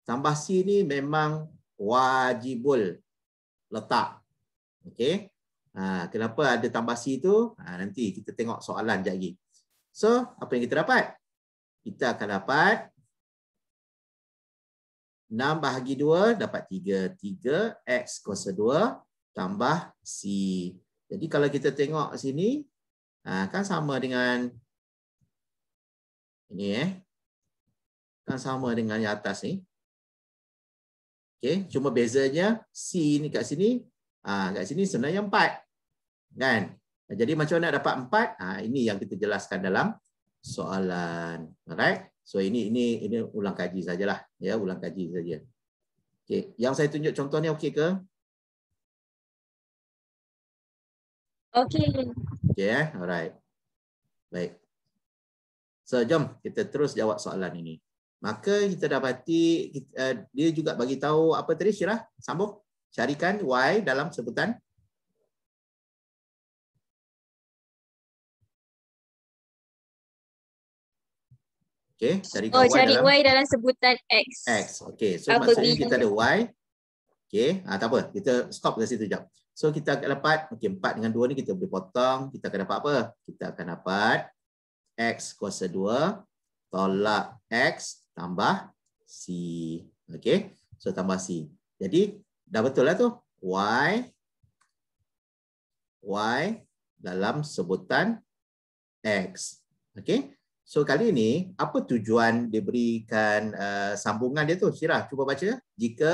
Tambah C ni memang wajibul letak. Okay. Ha, kenapa ada tambah C tu? Ha, nanti kita tengok soalan sekejap lagi. So, apa yang kita dapat? Kita akan dapat 6 bahagi 2 dapat 3. 3 X kuasa 2 tambah C. Jadi kalau kita tengok sini, ha, kan sama dengan ini eh. Kan sama dengan yang atas ni. Okay. Cuma bezanya C ni kat sini. Ha, kat sini sebenarnya 4. Kan? Jadi macam mana nak dapat 4? Ha, ini yang kita jelaskan dalam soalan. Alright. So ini ini ini ulang kaji sajalah. Ya, ulang kaji saja. Okey, yang saya tunjuk contoh ni okey ke? Okey. Okey, eh? alright. Baik. So jom kita terus jawab soalan ini. Maka kita dapati eh, dia juga bagi tahu apa tadi Syirah? Sambung. Carikan Y dalam sebutan Okay, cari oh, y cari dalam... Y dalam sebutan X. X, okay. So, apa maksudnya bingung. kita ada Y. Okay, ha, ah, tak apa. Kita stop dari situ jap. So, kita akan dapat, okay, 4 dengan 2 ni kita boleh potong. Kita akan dapat apa? Kita akan dapat X kuasa 2 tolak X tambah C. Okay, so tambah C. Jadi, dah betul lah tu. Y, Y dalam sebutan X. Okay, So kali ini apa tujuan diberikan uh, sambungan dia tu? Sirah cuba baca. Jika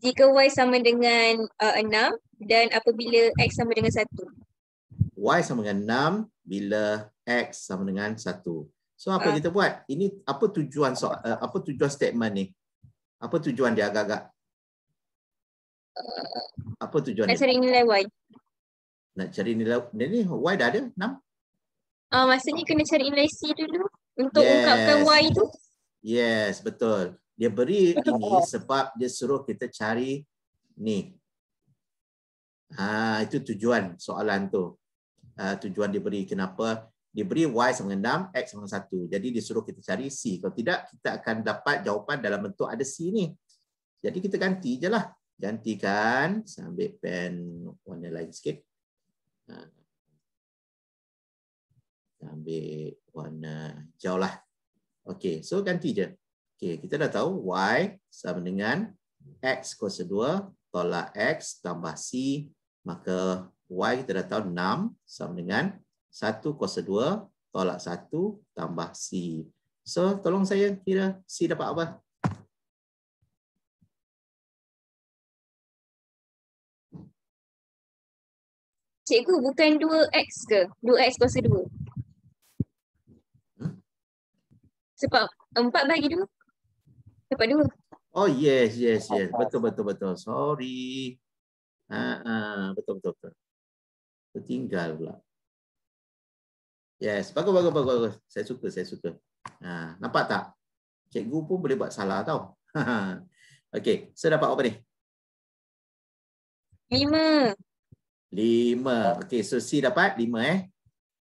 jika y sama dengan uh, eh, 6 dan apabila x sama dengan 1. Y sama dengan 6 bila x sama dengan 1. So apa uh. kita buat? Ini apa tujuan so, uh, apa tujuan statement ni? Apa tujuan dia agak-agak? Uh, apa tujuan nak dia? cari nilai y. Nak cari nilai ni y dah ada 6. Ah uh, maksudnya kena cari investor dulu untuk yes. ungkapkan why itu? Yes, betul. Dia beri ini sebab dia suruh kita cari ni. Ah itu tujuan soalan tu. Uh, tujuan diberi kenapa diberi y sama dengan 6 x sama dengan 1 jadi disuruh kita cari c kalau tidak kita akan dapat jawapan dalam bentuk ada c ni jadi kita ganti je lah. gantikan sambil pen warna lain sikit ha kita ambil warna hijau lah. Okey, so ganti je. Okey, kita dah tahu y sama dengan x kuasa 2 tolak x tambah c. Maka y kita dah tahu 6 sama dengan 1 kuasa 2 tolak 1 tambah c. So, tolong saya kira c dapat apa? Cikgu, bukan 2x ke? 2x kuasa 2? Sebab eh, empat bagi dua. Dapat dua. Oh yes, yes, yes. Betul, betul, betul. Sorry. Ha, ha. Betul, betul, betul. Tinggal pula. Yes, bagus, bagus, bagus, bagus. Saya suka, saya suka. Ha, nampak tak? Cikgu pun boleh buat salah tau. Okay, saya so dapat apa ni? Lima. Lima. Okay, so C dapat lima eh.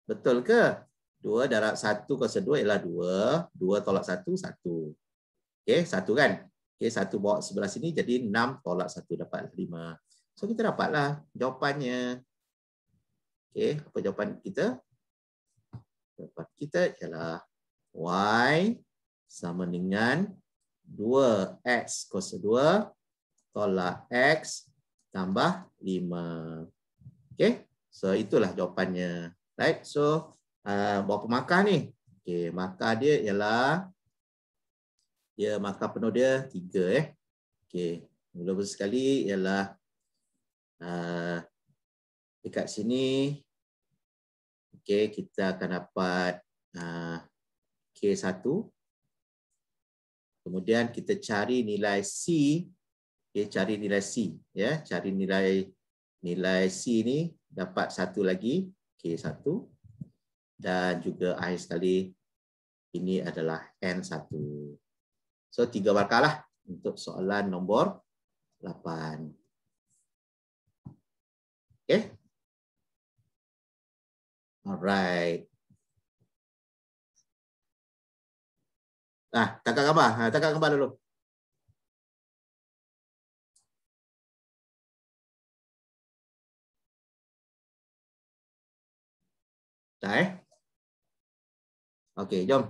Betul ke? 2 darab 1 kuasa 2 ialah 2. 2 tolak 1, 1. Okey, 1 kan? Okey, 1 bawa sebelah sini jadi 6 tolak 1 dapat 5. So kita dapatlah jawapannya. Okey, apa jawapan kita? Jawapan kita ialah Y sama dengan 2X kuasa 2 tolak X tambah 5. Okey, so itulah jawapannya. Right, so... Ah, berapa markah ni? Okey, markah dia ialah dia markah penuh dia 3 eh. Okey, lebih sekali ialah uh, dekat sini okey kita akan dapat uh, ah, K1 kemudian kita cari nilai C okay cari nilai C ya yeah. cari nilai nilai C ni dapat satu lagi k satu dan juga akhir sekali ini adalah N1. So tiga markah lah untuk soalan nombor 8. Okay. Alright. Nah, takkan gambar. Ha, ah, takkan gambar dulu. Dah eh? Okey, jom.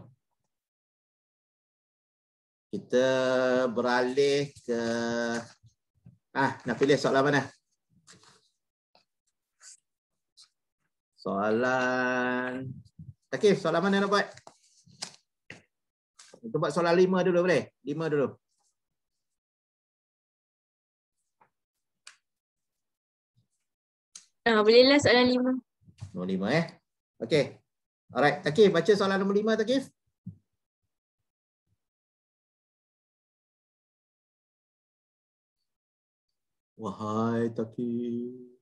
Kita beralih ke ah nak pilih soalan mana? Soalan okay, soalan mana nak buat? Kita buat soalan lima dulu boleh? Lima dulu. Ah, bolehlah soalan lima. Nombor lima eh. Okey, Alright, Takif baca soalan nombor lima Takif. Wahai Takif.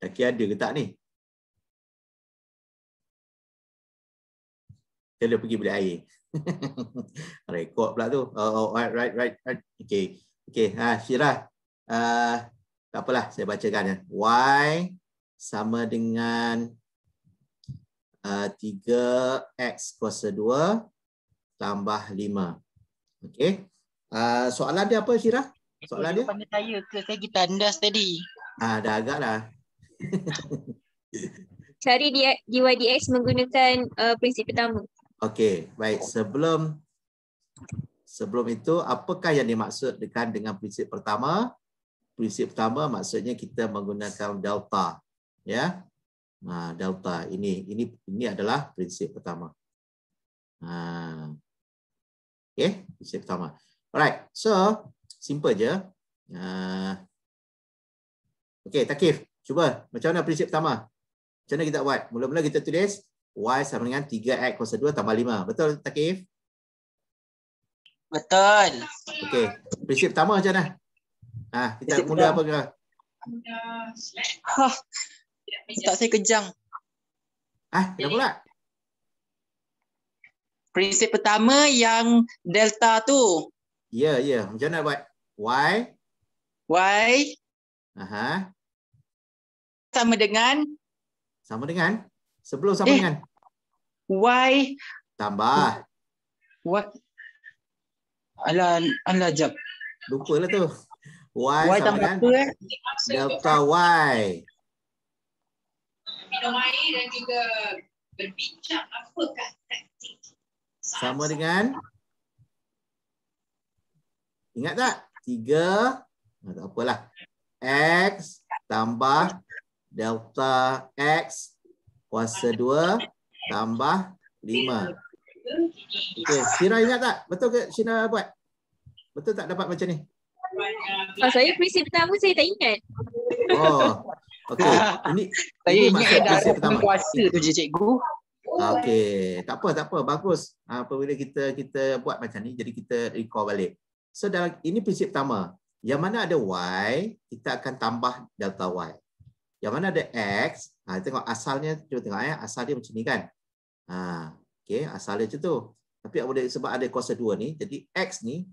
Takif ada ke tak ni? Kita dah pergi beli air. Rekod pula tu. Oh, oh, right, right, right. Okay. Okay, ha, Syirah. Uh, tak apalah, saya bacakan. Ya. Why? sama dengan uh, x kuasa dua tambah lima. Okey. Uh, soalan dia apa Syirah? Soalan dia? Pandai saya ke saya pergi tandas tadi? Ah, uh, dah agak lah. Cari dy dx menggunakan uh, prinsip pertama. Okey, baik. Sebelum sebelum itu, apakah yang dimaksud dengan, dengan prinsip pertama? Prinsip pertama maksudnya kita menggunakan delta ya nah, delta ini ini ini adalah prinsip pertama nah, oke okay. prinsip pertama alright so simple je nah, oke okay, takif cuba macam mana prinsip pertama macam mana kita buat mula-mula kita tulis y sama dengan 3x kuasa 2 tambah 5 betul takif betul oke okay. prinsip pertama macam mana ah kita prinsip mula apa ke tak saya kejang. Ah, ha, pula. Prinsip pertama yang delta tu. Ya, yeah, ya. Yeah. Macam mana buat? Y. Y. Aha. Sama dengan. Sama dengan. Sebelum sama eh. dengan. Y. Tambah. What? Alah, alah jap. Lupa lah tu. Y, y sama dengan. Apa, eh? Delta Y minum air dan juga berbincang apakah taktik sama dengan ingat tak tiga atau apalah x tambah delta x kuasa dua tambah lima okay Shira ingat tak betul ke Shira buat betul tak dapat macam ni ah, saya prinsip pertama saya tak ingat oh Okey, ini saya ini ingat dah pertama kuasa tu je cikgu. Okey, tak apa tak apa, bagus. Apabila kita kita buat macam ni jadi kita recall balik. So dalam ini prinsip pertama. Yang mana ada y, kita akan tambah delta y. Yang mana ada x, ha, tengok asalnya cuba tengok ya, asal dia macam ni kan. Ha, okey, asalnya macam tu. Tapi apabila sebab ada kuasa dua ni, jadi x ni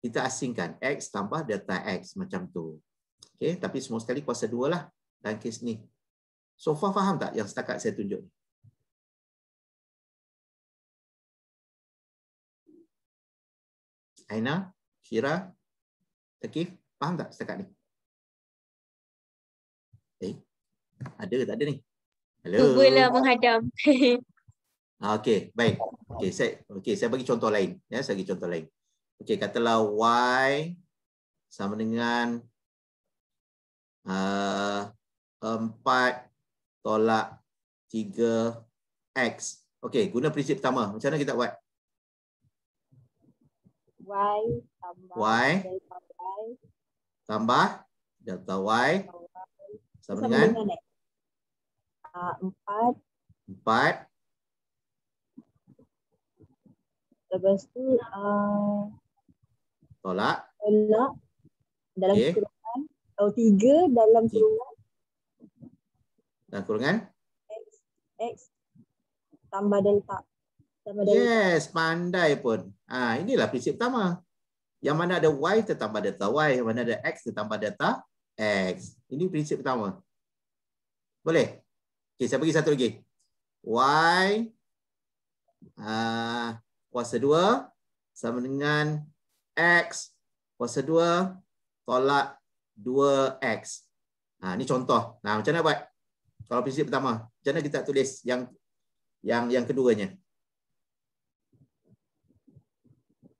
kita asingkan x tambah delta x macam tu. Okey, tapi semua sekali kuasa dua lah dan kes ni. So far faham tak yang setakat saya tunjuk Aina, Kira, Takif, faham tak setakat ni? Eh, ada tak ada ni? Hello. Cubalah menghadam. Ah, okay, baik. Okay saya okay saya bagi contoh lain. Ya, saya bagi contoh lain. Okay katalah y sama dengan uh, 4 tolak 3x. Okey, guna prinsip pertama. Macam mana kita buat? Y tambah y Tambah delta Y. Sama, dengan? dengan uh, 4. 4. Lepas tu. Uh, tolak. Tolak. Dalam okay. kurungan. Oh, 3 dalam kurungan. Nah, kurang X, X tambah delta. Tambah delta. Yes, pandai pun. Ha, inilah prinsip pertama. Yang mana ada Y tertambah delta Y. Yang mana ada X tertambah delta X. Ini prinsip pertama. Boleh? Okay, saya bagi satu lagi. Y uh, kuasa 2 sama dengan X kuasa 2 tolak 2X. Ha, ini contoh. Nah, macam mana buat? Kalau prinsip pertama, macam mana kita tulis yang yang yang keduanya?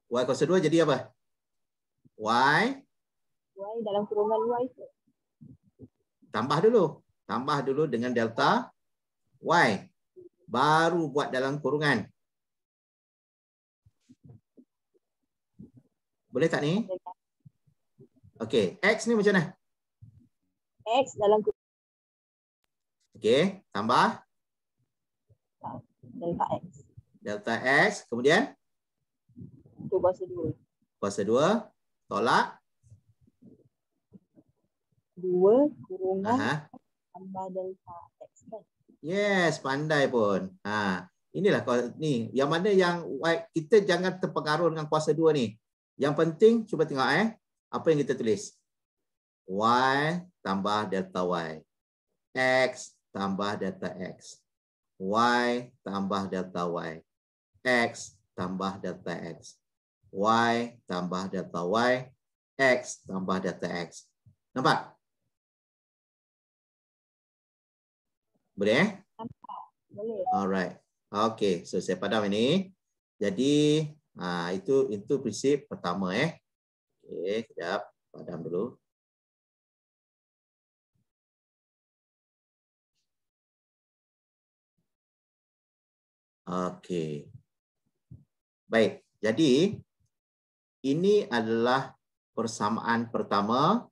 Y kuasa 2 jadi apa? Y Y dalam kurungan Y Tambah dulu. Tambah dulu dengan delta Y. Baru buat dalam kurungan. Boleh tak ni? Okey. X ni macam mana? X dalam kurungan. Okey, tambah. Delta X. Delta X, kemudian? Kuasa 2. Kuasa 2, tolak. 2 kurungan Aha. tambah delta X. Kan? Yes, pandai pun. Ha. Inilah ni. yang mana yang kita jangan terpengaruh dengan kuasa 2 ni. Yang penting, cuba tengok eh. Apa yang kita tulis? Y tambah delta Y. X tambah delta X. Y tambah delta Y. X tambah delta X. Y tambah delta Y. X tambah delta X. Nampak? Boleh Nampak. Eh? Boleh. Alright. Okay. So saya padam ini. Jadi ah, itu itu prinsip pertama eh. Okay. Sekejap. Padam dulu. Okey. Baik, jadi ini adalah persamaan pertama.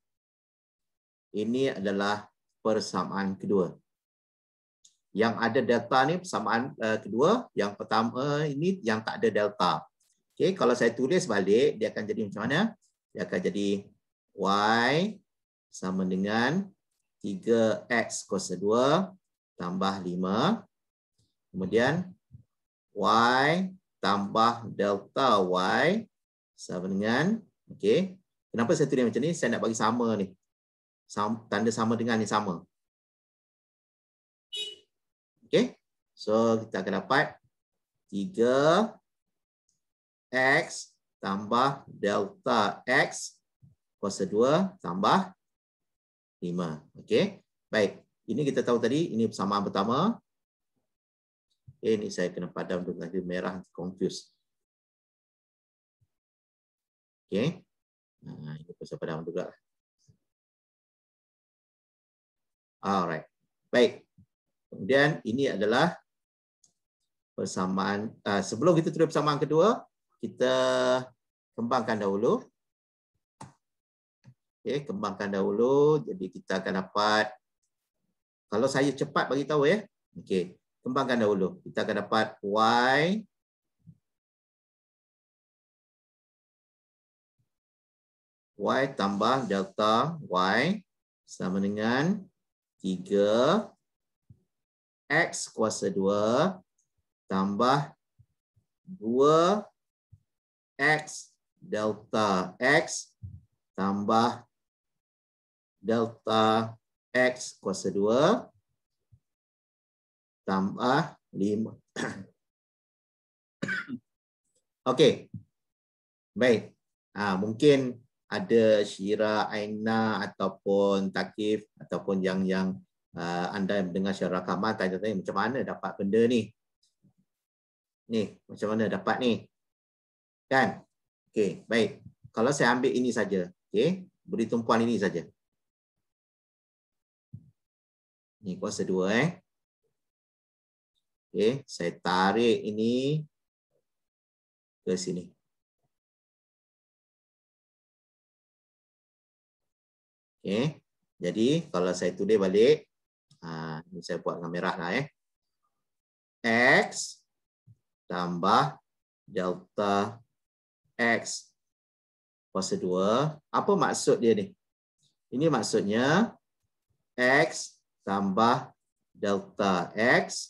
Ini adalah persamaan kedua. Yang ada delta ni persamaan uh, kedua, yang pertama ini yang tak ada delta. Okey, kalau saya tulis balik dia akan jadi macam mana? Dia akan jadi y sama dengan 3x kuasa 2 tambah 5 kemudian Y tambah delta Y sama dengan okay. Kenapa saya tulis macam ni? Saya nak bagi sama ni. Tanda sama dengan ni sama. Okay. So kita akan dapat 3X tambah delta X kuasa 2 tambah 5. Okay. Baik. Ini kita tahu tadi. Ini persamaan pertama eh ni saya kena padam tu nanti merah confuse. Okay, Ha ini pasal padam juga. Alright. Baik. Kemudian ini adalah persamaan uh, sebelum kita terus persamaan kedua, kita kembangkan dahulu. Okay, kembangkan dahulu jadi kita akan dapat kalau saya cepat bagi tahu ya. Okey kembangkan dahulu. Kita akan dapat Y Y tambah delta Y sama dengan 3 X kuasa 2 tambah 2 X delta X tambah delta X kuasa 2 tambah 5. Okey. Baik. Ha, mungkin ada Syira, Aina ataupun Takif ataupun yang yang uh, anda yang mendengar secara rakaman tanya-tanya macam mana dapat benda ni. Ni, macam mana dapat ni. Kan? Okey, baik. Kalau saya ambil ini saja, okey, beri tumpuan ini saja. Ni kuasa dua eh. Okay, saya tarik ini ke sini. Okay, jadi kalau saya tulis balik, ha, ini saya buat dengan merah lah eh. X tambah delta X kuasa 2. Apa maksud dia ni? Ini maksudnya X tambah delta X kuasa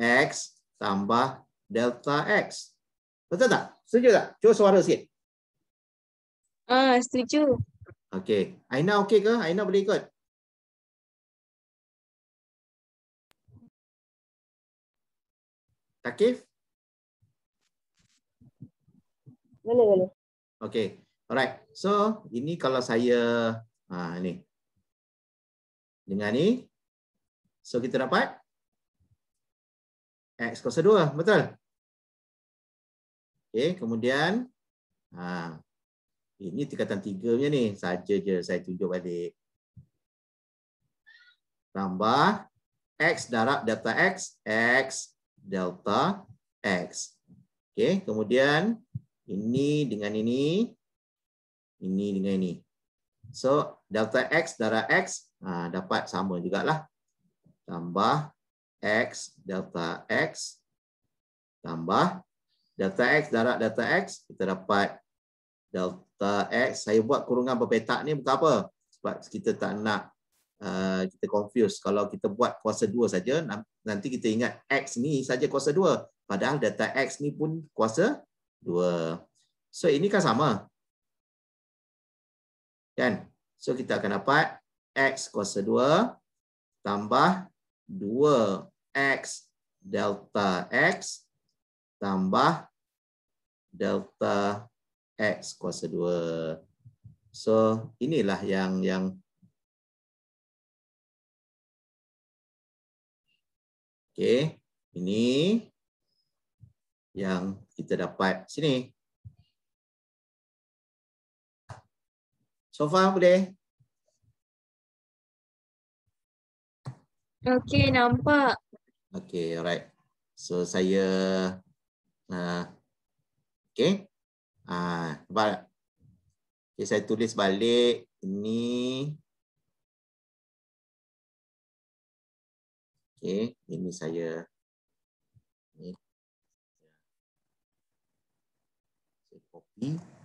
X tambah delta X. Betul tak? Setuju tak? Cuba suara sikit. Ah, uh, setuju. Okey. Aina okey ke? Aina boleh ikut? Takif? Boleh, boleh. Okey. Alright. So, ini kalau saya ah ni. Dengan ni. So, kita dapat x kuasa 2 betul okey kemudian ha ini tingkatan tiga punya ni saja je saya tunjuk balik tambah x darab delta x x delta x okey kemudian ini dengan ini ini dengan ini so delta x darab x ha, dapat sama jugalah tambah x delta x tambah delta x darab delta x kita dapat delta x saya buat kurungan berpetak ni bukan apa sebab kita tak nak uh, kita confuse kalau kita buat kuasa 2 saja nanti kita ingat x ni saja kuasa 2 padahal delta x ni pun kuasa 2 so ini kan sama kan so kita akan dapat x kuasa 2 tambah 2x delta x tambah delta x kuasa 2. So, inilah yang yang Okey, ini yang kita dapat sini. So far boleh? Okey, nampak. Okey, alright. So saya uh, okay. Ah, uh, okay, saya tulis balik ini. Okay, ini saya. Ini. Saya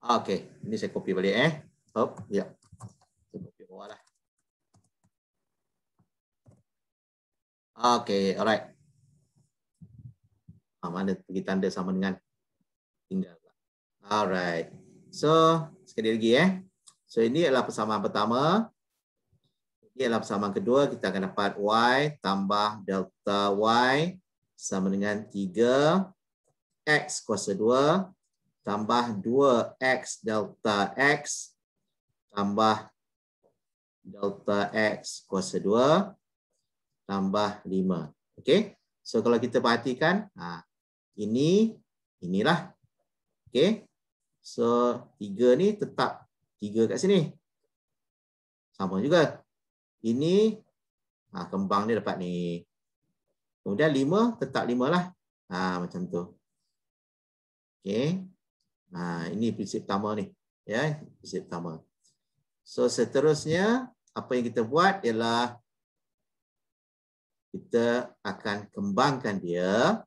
Ah, okey, ini saya copy balik eh. Hop, oh, ya. Saya copy bawah lah. Ah, okey, alright. Ah, mana pergi tanda sama dengan tinggal. Alright. So, sekali lagi eh. So, ini adalah persamaan pertama. Ini adalah persamaan kedua. Kita akan dapat Y tambah delta Y sama dengan 3 X kuasa 2 tambah 2x delta x tambah delta x kuasa 2 tambah 5. Okey. So kalau kita perhatikan, ha, ini inilah. Okey. So 3 ni tetap 3 kat sini. Sama juga. Ini ha, kembang dia dapat ni. Kemudian 5 tetap 5 lah. Ha, macam tu. Okey. Ha, ini prinsip pertama ni. Ya, prinsip pertama. So seterusnya apa yang kita buat ialah kita akan kembangkan dia.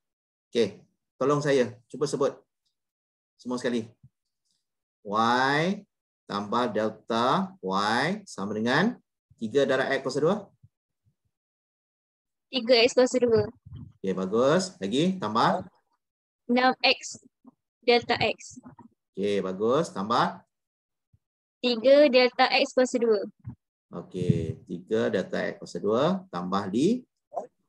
Okey, tolong saya cuba sebut semua sekali. Y tambah delta Y sama dengan 3 darab X kuasa 2. 3 X kuasa 2. Okey, bagus. Lagi tambah? 6 X delta x. Okey, bagus. Tambah? 3 delta x kuasa 2. Okey, 3 delta x kuasa 2 tambah di?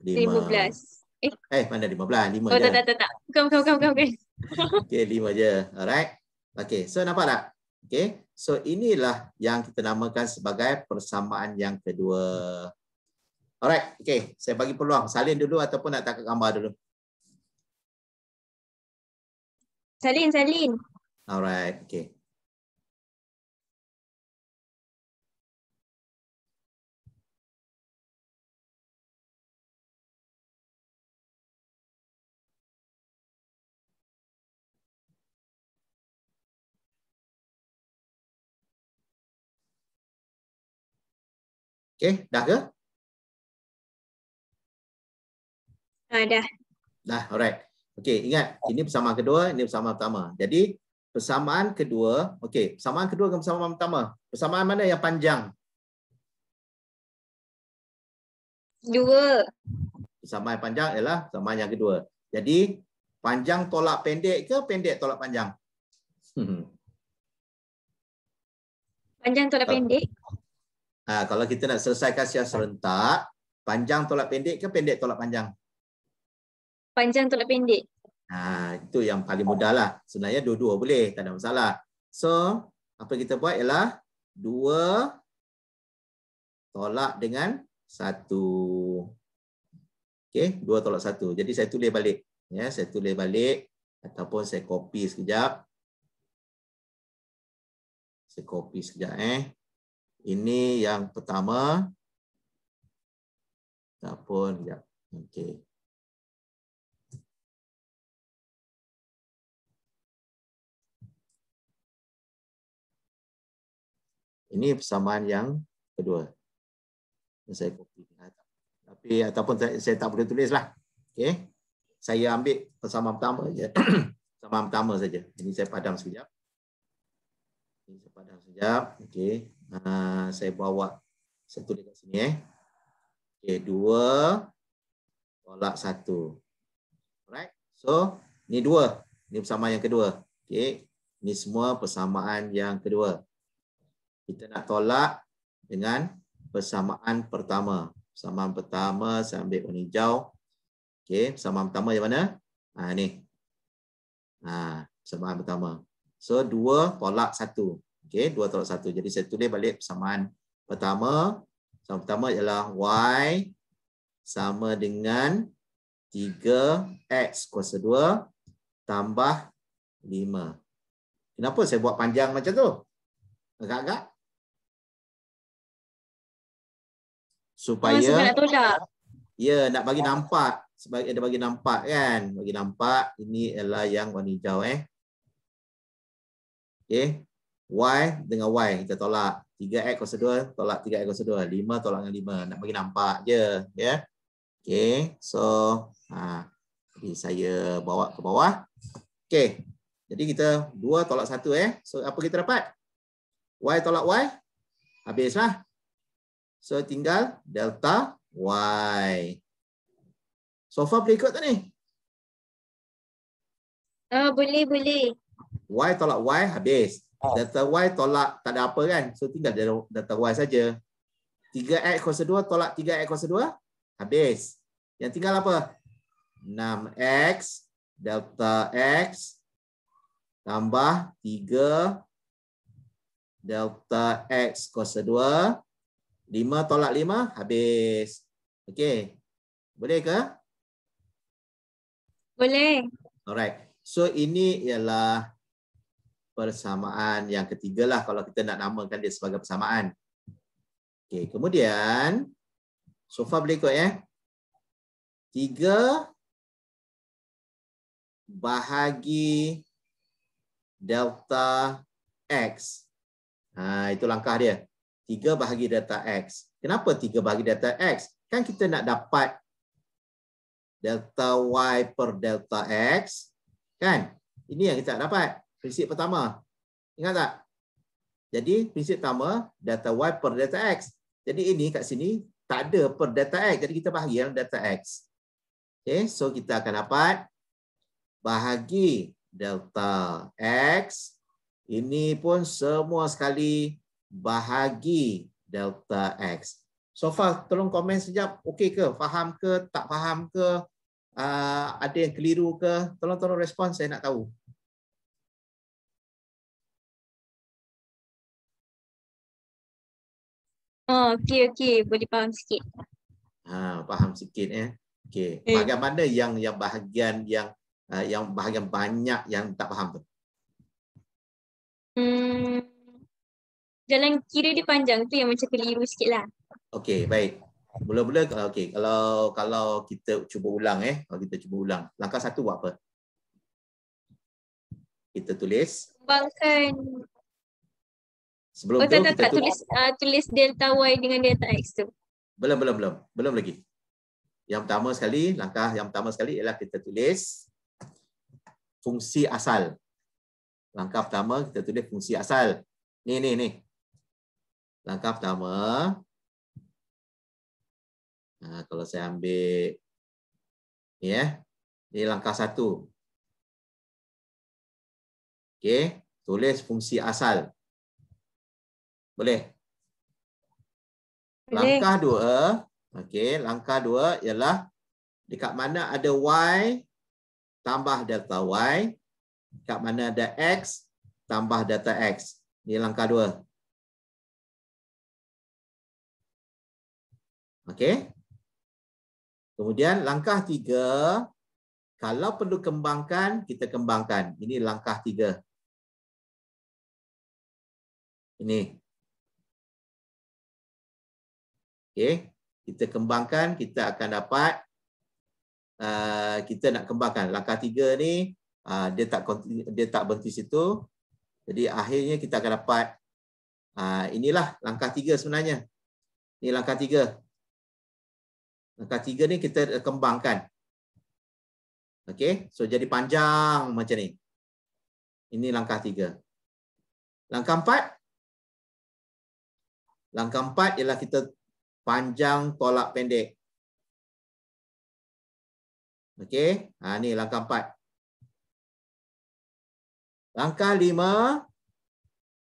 5. 15. Eh, eh mana 15? 5 oh, je. Tak, tak, tak, tak. Bukan, bukan, bukan. bukan. Okey, 5 je. Alright. Okey, so nampak tak? Okey, so inilah yang kita namakan sebagai persamaan yang kedua. Alright, okey. Saya bagi peluang. Salin dulu ataupun nak tangkap gambar dulu. Salin, Salin. Alright, okay. Okay, dah ke? Ah, dah. Dah, alright. Okey, ingat ini persamaan kedua, ini persamaan pertama. Jadi persamaan kedua, okey, persamaan kedua dengan persamaan pertama. Persamaan mana yang panjang? Dua. Persamaan yang panjang ialah persamaan yang kedua. Jadi panjang tolak pendek ke pendek tolak panjang? Panjang tolak pendek. Ha, kalau kita nak selesaikan siasat rentak, panjang tolak pendek ke pendek tolak panjang? panjang tolak pendek. Ha, itu yang paling mudah lah. Sebenarnya dua-dua boleh. Tak ada masalah. So, apa kita buat ialah dua tolak dengan satu. Okey, dua tolak satu. Jadi saya tulis balik. Ya, saya tulis balik ataupun saya copy sekejap. Saya copy sekejap eh. Ini yang pertama ataupun ya. Okey. Ini persamaan yang kedua. yang Saya copy. Lah. Tapi ataupun saya, saya tak boleh tulislah. Okey. Saya ambil persamaan pertama saja. persamaan pertama saja. Ini saya padam sekejap. Ini saya padam sekejap. Okey. Ha, saya bawa satu tulis sini eh. Okey, dua tolak satu. Alright. So, ni dua. Ini persamaan yang kedua. Okey. Ini semua persamaan yang kedua kita nak tolak dengan persamaan pertama. Persamaan pertama saya ambil warna hijau. Okey, persamaan pertama di mana? Ah ni. Ah, persamaan pertama. So 2 tolak 1. Okey, 2 tolak 1. Jadi saya tulis balik persamaan pertama. Persamaan pertama ialah y sama dengan 3x kuasa 2 tambah 5. Kenapa saya buat panjang macam tu? Agak-agak. supaya nak ya nak bagi nampak sebagai ada bagi nampak kan bagi nampak ini ialah yang warna hijau eh okey y dengan y kita tolak 3x kuasa 2 tolak 3x kuasa 2 5 tolak dengan 5 nak bagi nampak je ya yeah. okey so ha jadi saya bawa ke bawah okey jadi kita 2 tolak 1 eh so apa kita dapat y tolak y habislah So tinggal delta y. So far boleh ikut tak ni? Uh, boleh, boleh. Y tolak y habis. Ah. Delta y tolak tak ada apa kan? So tinggal delta y saja. 3x kuasa 2 tolak 3x kuasa 2 habis. Yang tinggal apa? 6x delta x tambah 3 delta x kuasa 2 5 tolak 5 habis. Okey. Boleh ke? Boleh. Alright. So ini ialah persamaan yang ketiga lah. kalau kita nak namakan dia sebagai persamaan. Okey, kemudian so far boleh ikut ya. Eh? 3 bahagi delta x. Ha, itu langkah dia. 3 bahagi delta X. Kenapa 3 bahagi delta X? Kan kita nak dapat delta Y per delta X. Kan? Ini yang kita nak dapat. Prinsip pertama. Ingat tak? Jadi prinsip pertama, delta Y per delta X. Jadi ini kat sini tak ada per delta X. Jadi kita bahagi dalam delta X. Okay? So kita akan dapat bahagi delta X. Ini pun semua sekali bahagi delta x. Sofa, tolong komen sekejap. Okey ke? Faham ke? Tak faham ke? Uh, ada yang keliru ke? Tolong-tolong respon, saya nak tahu. Oh, okey, okey. Boleh faham sikit. Ha, faham sikit eh. Okey. Hey. Eh. Bahagian yang yang bahagian yang uh, yang bahagian banyak yang tak faham tu? Hmm jalan kiri dia panjang tu yang macam keliru sikit lah. Okay, baik. Mula-mula kalau okay, kalau kalau kita cuba ulang eh, kalau kita cuba ulang. Langkah satu buat apa? Kita tulis. Kembangkan. Sebelum oh, tu, tak, tak, tak. Tulis, uh, tulis delta Y dengan delta X tu. Belum, belum, belum. Belum lagi. Yang pertama sekali, langkah yang pertama sekali ialah kita tulis fungsi asal. Langkah pertama kita tulis fungsi asal. Ni, ni, ni. Langkah pertama, nah, kalau saya ambil, ya, yeah, ini langkah satu. Okey, tulis fungsi asal. Boleh? Langkah dua, okey, langkah dua ialah dekat mana ada y tambah delta y, dekat mana ada x tambah delta x. Ini langkah dua. Okey. Kemudian langkah tiga, kalau perlu kembangkan, kita kembangkan. Ini langkah tiga. Ini. Okey. Kita kembangkan, kita akan dapat uh, kita nak kembangkan. Langkah tiga ni uh, dia tak dia tak berhenti situ. Jadi akhirnya kita akan dapat uh, inilah langkah tiga sebenarnya. Ini langkah tiga. Langkah tiga ni kita eh, kembangkan. okay? so jadi panjang macam ni. Ini langkah tiga. Langkah empat. Langkah empat ialah kita panjang tolak pendek. okay? ha, ni langkah empat. Langkah lima.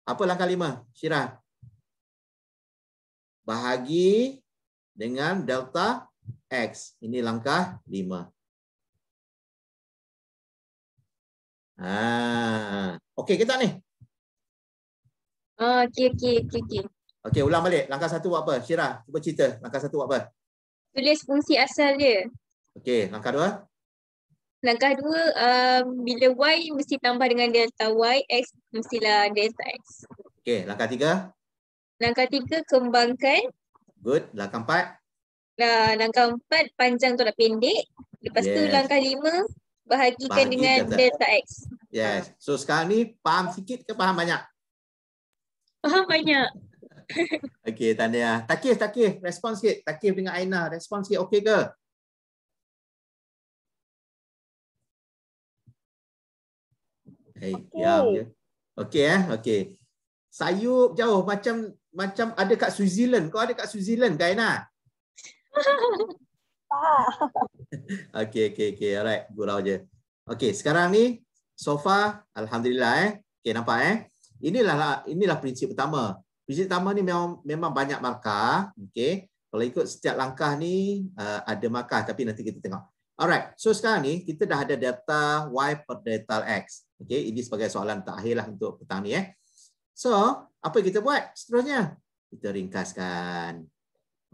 Apa langkah lima, Syirah? Bahagi dengan delta X. Ini langkah 5. Ah, ha. okey kita ni. Ah, okey, okey, okey. Okey, okay, ulang balik. Langkah satu buat apa? Syirah, cuba cerita. Langkah satu buat apa? Tulis fungsi asal dia. Okey, langkah dua? Langkah dua, um, bila Y mesti tambah dengan delta Y, X mestilah delta X. Okey, langkah tiga? Langkah tiga, kembangkan. Good. Langkah empat? Nah, langkah empat panjang tu nak pendek. Lepas yes. tu langkah lima bahagikan Bahagi dengan delta x. Yes. So sekarang ni faham sikit ke faham banyak? Faham banyak. okay, tanya. Takif, Takif. Respon sikit. Takif dengan Aina. Respon sikit. Okay ke? Hey, okay. Ya, okay. Okay, eh? okay. Eh? Sayup jauh. Macam macam ada kat Switzerland. Kau ada kat Switzerland, Aina? Aina? okay, okay, okay. Alright, gurau je. Okay, sekarang ni sofa, alhamdulillah eh. Okay, nampak eh. Inilah lah, inilah prinsip pertama. Prinsip pertama ni memang memang banyak markah. Okay, kalau ikut setiap langkah ni uh, ada markah tapi nanti kita tengok. Alright, so sekarang ni kita dah ada data Y per delta X. Okay, ini sebagai soalan terakhir lah untuk petang ni eh. So, apa kita buat seterusnya? Kita ringkaskan.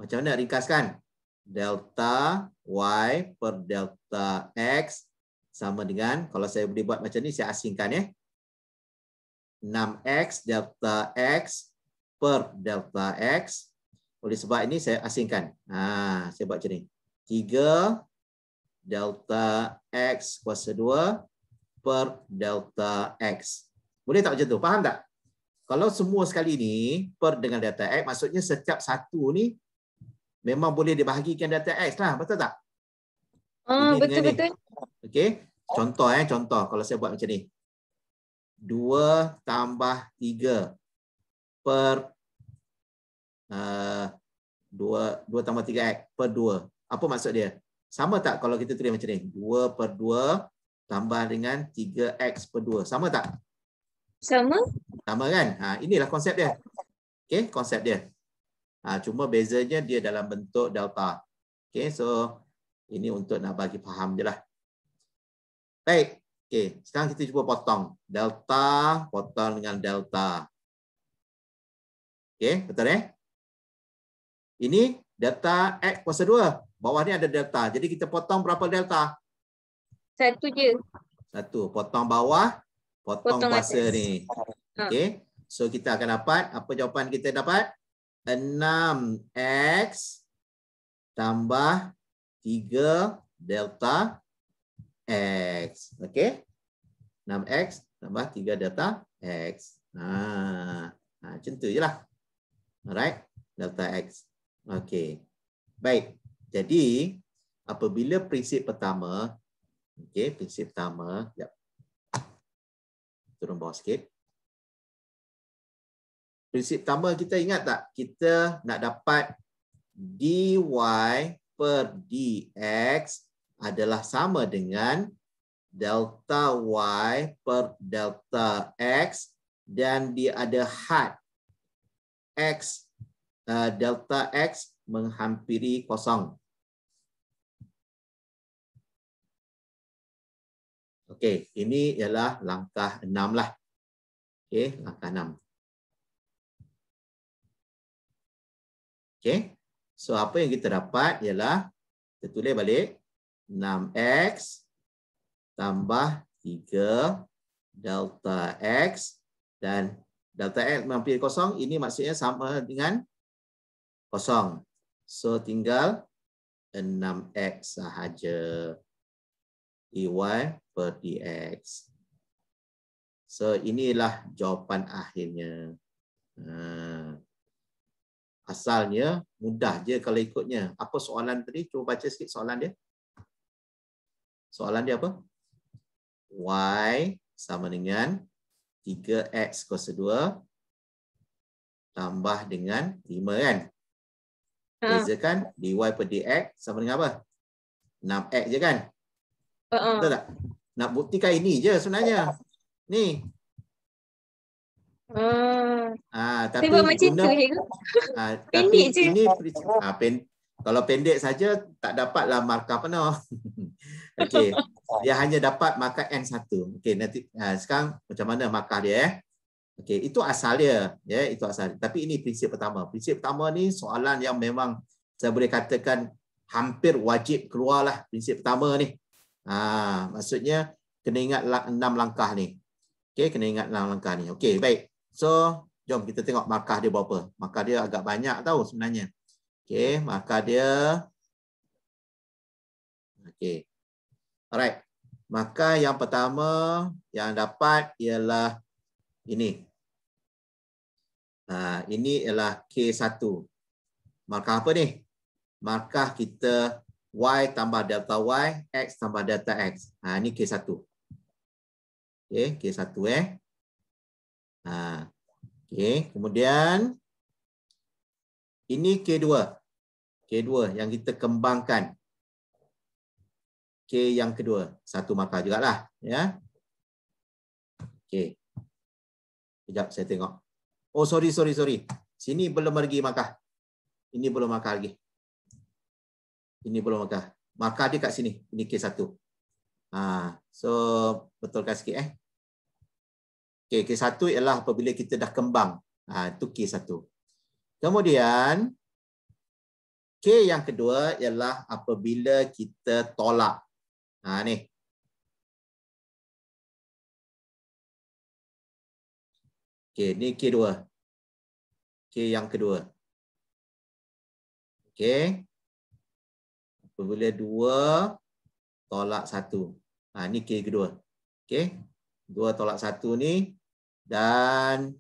Macam mana ringkaskan? delta Y per delta X sama dengan, kalau saya buat macam ini, saya asingkan ya. 6X delta X per delta X. Oleh sebab ini saya asingkan. Nah, saya buat macam ni. 3 delta X kuasa 2 per delta X. Boleh tak macam tu? Faham tak? Kalau semua sekali ni per dengan delta X, maksudnya setiap satu ni memang boleh dibahagikan data X lah. Betul tak? Ah, betul-betul. Okay. Contoh eh. Contoh kalau saya buat macam ni. 2 tambah 3 per uh, 2, 2 tambah 3 X per 2. Apa maksud dia? Sama tak kalau kita tulis macam ni? 2 per 2 tambah dengan 3 X per 2. Sama tak? Sama. Sama kan? Ha, inilah konsep dia. Okay. Konsep dia. Ha, cuma bezanya dia dalam bentuk delta. Okay, so ini untuk nak bagi faham je lah. Baik. Okay, sekarang kita cuba potong. Delta potong dengan delta. Okay, betul eh? Ini delta X kuasa 2. Bawah ni ada delta. Jadi kita potong berapa delta? Satu je. Satu. Potong bawah. Potong, potong kuasa atas. ni. Ha. Okay. So kita akan dapat. Apa jawapan kita dapat? 6X tambah 3 delta X. Okey? 6X tambah 3 delta X. Nah, nah, macam tu je lah. Alright? Delta X. Okey. Baik. Jadi, apabila prinsip pertama, okey, prinsip pertama, sekejap. Turun bawah sikit prinsip pertama kita ingat tak? Kita nak dapat dy per dx adalah sama dengan delta y per delta x dan dia ada had x eh, delta x menghampiri kosong. Okey, ini ialah langkah enam lah. Okey, langkah enam. Okay. So apa yang kita dapat ialah kita tulis balik 6x tambah 3 delta x dan delta x mampir kosong ini maksudnya sama dengan kosong. So tinggal 6x sahaja dy per dx. So inilah jawapan akhirnya. Hmm. Asalnya mudah je kalau ikutnya. Apa soalan tadi? Cuba baca sikit soalan dia. Soalan dia apa? Y sama dengan 3X kuasa 2 tambah dengan 5 kan? Ha. Bezakan dy per dx sama dengan apa? 6x je kan? Uh -uh. Betul tak? Nak buktikan ini je sebenarnya. Ni, Ah. Ah, tapi Sebab macam tu ya. pendek je. Ini ah, pen, kalau pendek saja tak dapatlah markah penuh. Okey. Dia hanya dapat markah N1. Okey, nanti ah, sekarang macam mana markah dia eh? Okey, itu asal dia. yeah, itu asal. Tapi ini prinsip pertama. Prinsip pertama ni soalan yang memang saya boleh katakan hampir wajib keluarlah prinsip pertama ni. Ha, maksudnya kena ingat enam langkah ni. Okey, kena ingat enam langkah ni. Okey, baik. So, jom kita tengok markah dia berapa. Markah dia agak banyak tau sebenarnya. Okay, markah dia. Okay. Alright. Maka yang pertama yang dapat ialah ini. Uh, ini ialah K1. Markah apa ni? Markah kita Y tambah delta Y, X tambah delta X. Ha, ini K1. Okay, K1 eh. Ha. Okey, kemudian ini K2. K2 yang kita kembangkan. K yang kedua, satu juga lah, ya. Okay, Sekejap saya tengok. Oh, sorry sorry sorry. Sini belum pergi markah. Ini belum markah lagi. Ini belum markah. Markah dia kat sini. Ini K1. Ha. so betulkan sikit eh. Okey, kes satu ialah apabila kita dah kembang. Ha, itu kes satu. Kemudian, K yang kedua ialah apabila kita tolak. Ha, ni. Okey, ni kes dua. K yang kedua. Okey. Apabila dua tolak satu. Ha, ni kes kedua. Okey. Dua tolak satu ni dan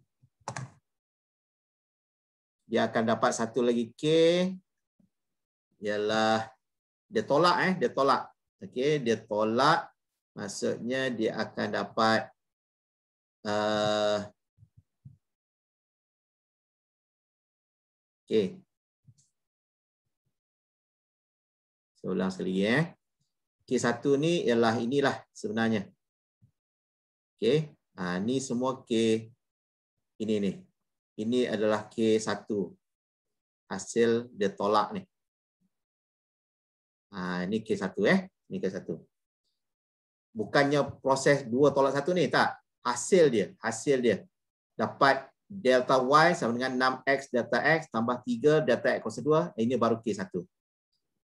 dia akan dapat satu lagi K ialah dia tolak eh dia tolak okey dia tolak maksudnya dia akan dapat uh, okey saya ulang sekali eh K1 ni ialah inilah sebenarnya okey Ha, ni semua K ini ni. Ini adalah K1. Hasil dia tolak ni. Ha, ini K1 eh. Ini K1. Bukannya proses 2 tolak 1 ni tak. Hasil dia. Hasil dia. Dapat delta Y sama dengan 6X delta X tambah 3 delta X kuasa 2. Eh, ini baru K1.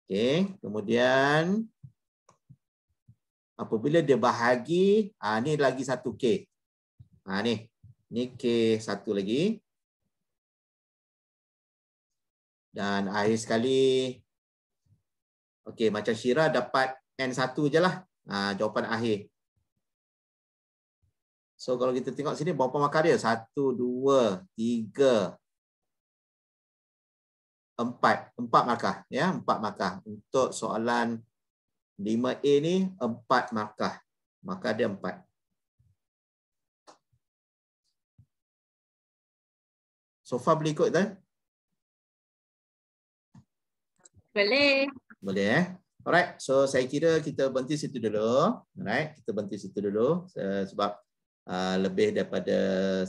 Okay. Kemudian apabila dia bahagi, ini ha, lagi satu K. Ha, ni. Ni K satu lagi. Dan akhir sekali. Okey, macam Syirah dapat n satu je lah. Ha, jawapan akhir. So kalau kita tengok sini, berapa makar dia? Satu, dua, tiga, empat. Empat markah. Ya? Empat markah. Untuk soalan 5A ni, empat markah. maka dia empat. Sofa far boleh ikut tak? Boleh. Boleh eh. Alright, so saya kira kita berhenti situ dulu. Alright, kita berhenti situ dulu sebab uh, lebih daripada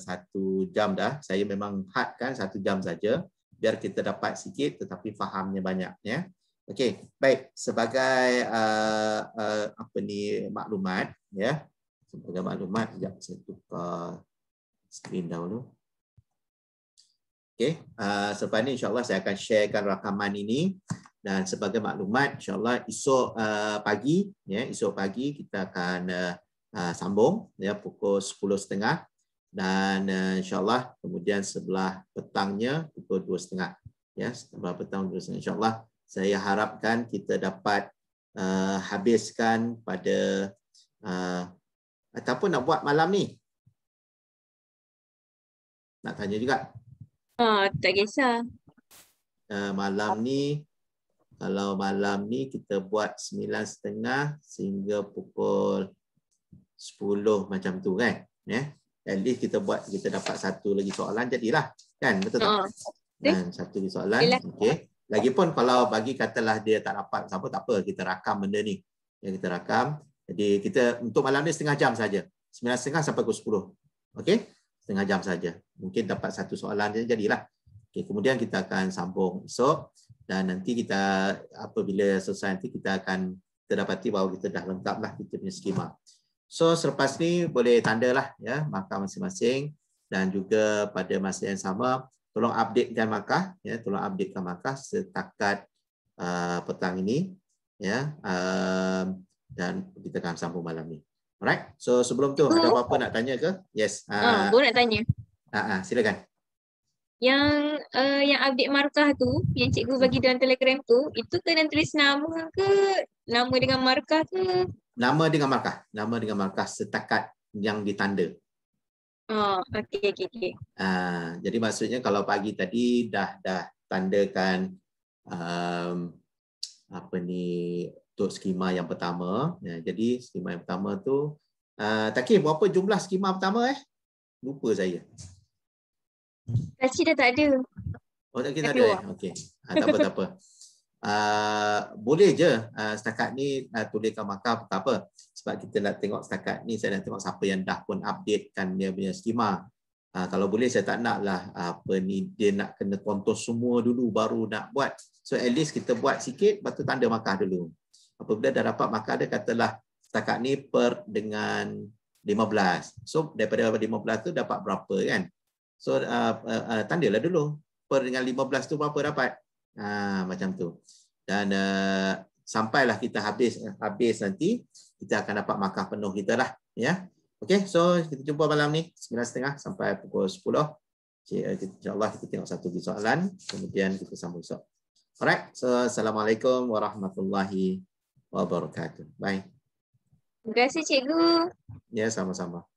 satu jam dah. Saya memang hard kan satu jam saja biar kita dapat sikit tetapi fahamnya banyak ya. Okey, baik. Sebagai uh, uh, apa ni maklumat ya. Sebagai maklumat, sekejap saya tukar screen dahulu. Okey, Uh, selepas ini insyaAllah saya akan sharekan rakaman ini dan sebagai maklumat insyaAllah esok uh, pagi ya yeah, esok pagi kita akan uh, uh, sambung ya yeah, pukul 10.30 dan uh, insyaAllah kemudian sebelah petangnya pukul 2.30 ya yeah, sebelah petang 2.30 insyaAllah saya harapkan kita dapat uh, habiskan pada uh, ataupun nak buat malam ni nak tanya juga Ah, tak kisah. Uh, malam ni kalau malam ni kita buat 9.30 sehingga pukul 10 macam tu kan. Ya. Yeah? At least kita buat kita dapat satu lagi soalan jadilah. Kan? Betul tak? Oh. Ah. Dan ah, satu lagi soalan. Okey. Lagipun kalau bagi katalah dia tak dapat siapa tak apa kita rakam benda ni. Ya kita rakam. Jadi kita untuk malam ni setengah jam saja. 9.30 sampai pukul 10. Okey setengah jam saja. Mungkin dapat satu soalan saja jadilah. Okay, kemudian kita akan sambung esok dan nanti kita apabila selesai nanti kita akan terdapati bahawa kita dah lengkaplah kita punya skema. So selepas ni boleh tandalah ya markah masing-masing dan juga pada masa yang sama tolong updatekan markah ya tolong updatekan markah setakat uh, petang ini ya uh, dan kita akan sambung malam ni. Alright. So sebelum tu ada apa-apa nak tanya ke? Yes. Ha. Uh, uh, boleh nak tanya. Ha ah, uh, silakan. Yang uh, yang update markah tu, yang cikgu bagi dalam Telegram tu, itu kena tulis nama ke nama dengan markah ke? Nama dengan markah. Nama dengan markah setakat yang ditanda. Oh, okey okey okey. Uh, jadi maksudnya kalau pagi tadi dah dah tandakan um, apa ni untuk skema yang pertama. Ya, jadi skema yang pertama tu uh, Takif berapa jumlah skema pertama eh? Lupa saya. Takif dah tak ada. Oh tak tak ada eh? Okey. Ha, tak apa, tak apa. Uh, boleh je uh, setakat ni uh, tulikan markah tak apa sebab kita nak tengok setakat ni saya nak tengok siapa yang dah pun updatekan dia punya skema uh, kalau boleh saya tak nak lah apa ni dia nak kena kontos semua dulu baru nak buat so at least kita buat sikit lepas tu tanda markah dulu apabila dah dapat maka dia katalah setakat ni per dengan 15. So daripada 15 tu dapat berapa kan? So uh, uh, uh, tandalah dulu per dengan 15 tu berapa dapat. Ha, macam tu. Dan uh, sampailah kita habis habis nanti kita akan dapat maka penuh kita lah ya. Okey, so kita jumpa malam ni 9.30 sampai pukul 10. Okay, uh, insyaallah kita tengok satu soalan kemudian kita sambung esok. Alright, so assalamualaikum warahmatullahi wabarakatuh. Bye. Terima kasih cikgu. Ya, sama-sama.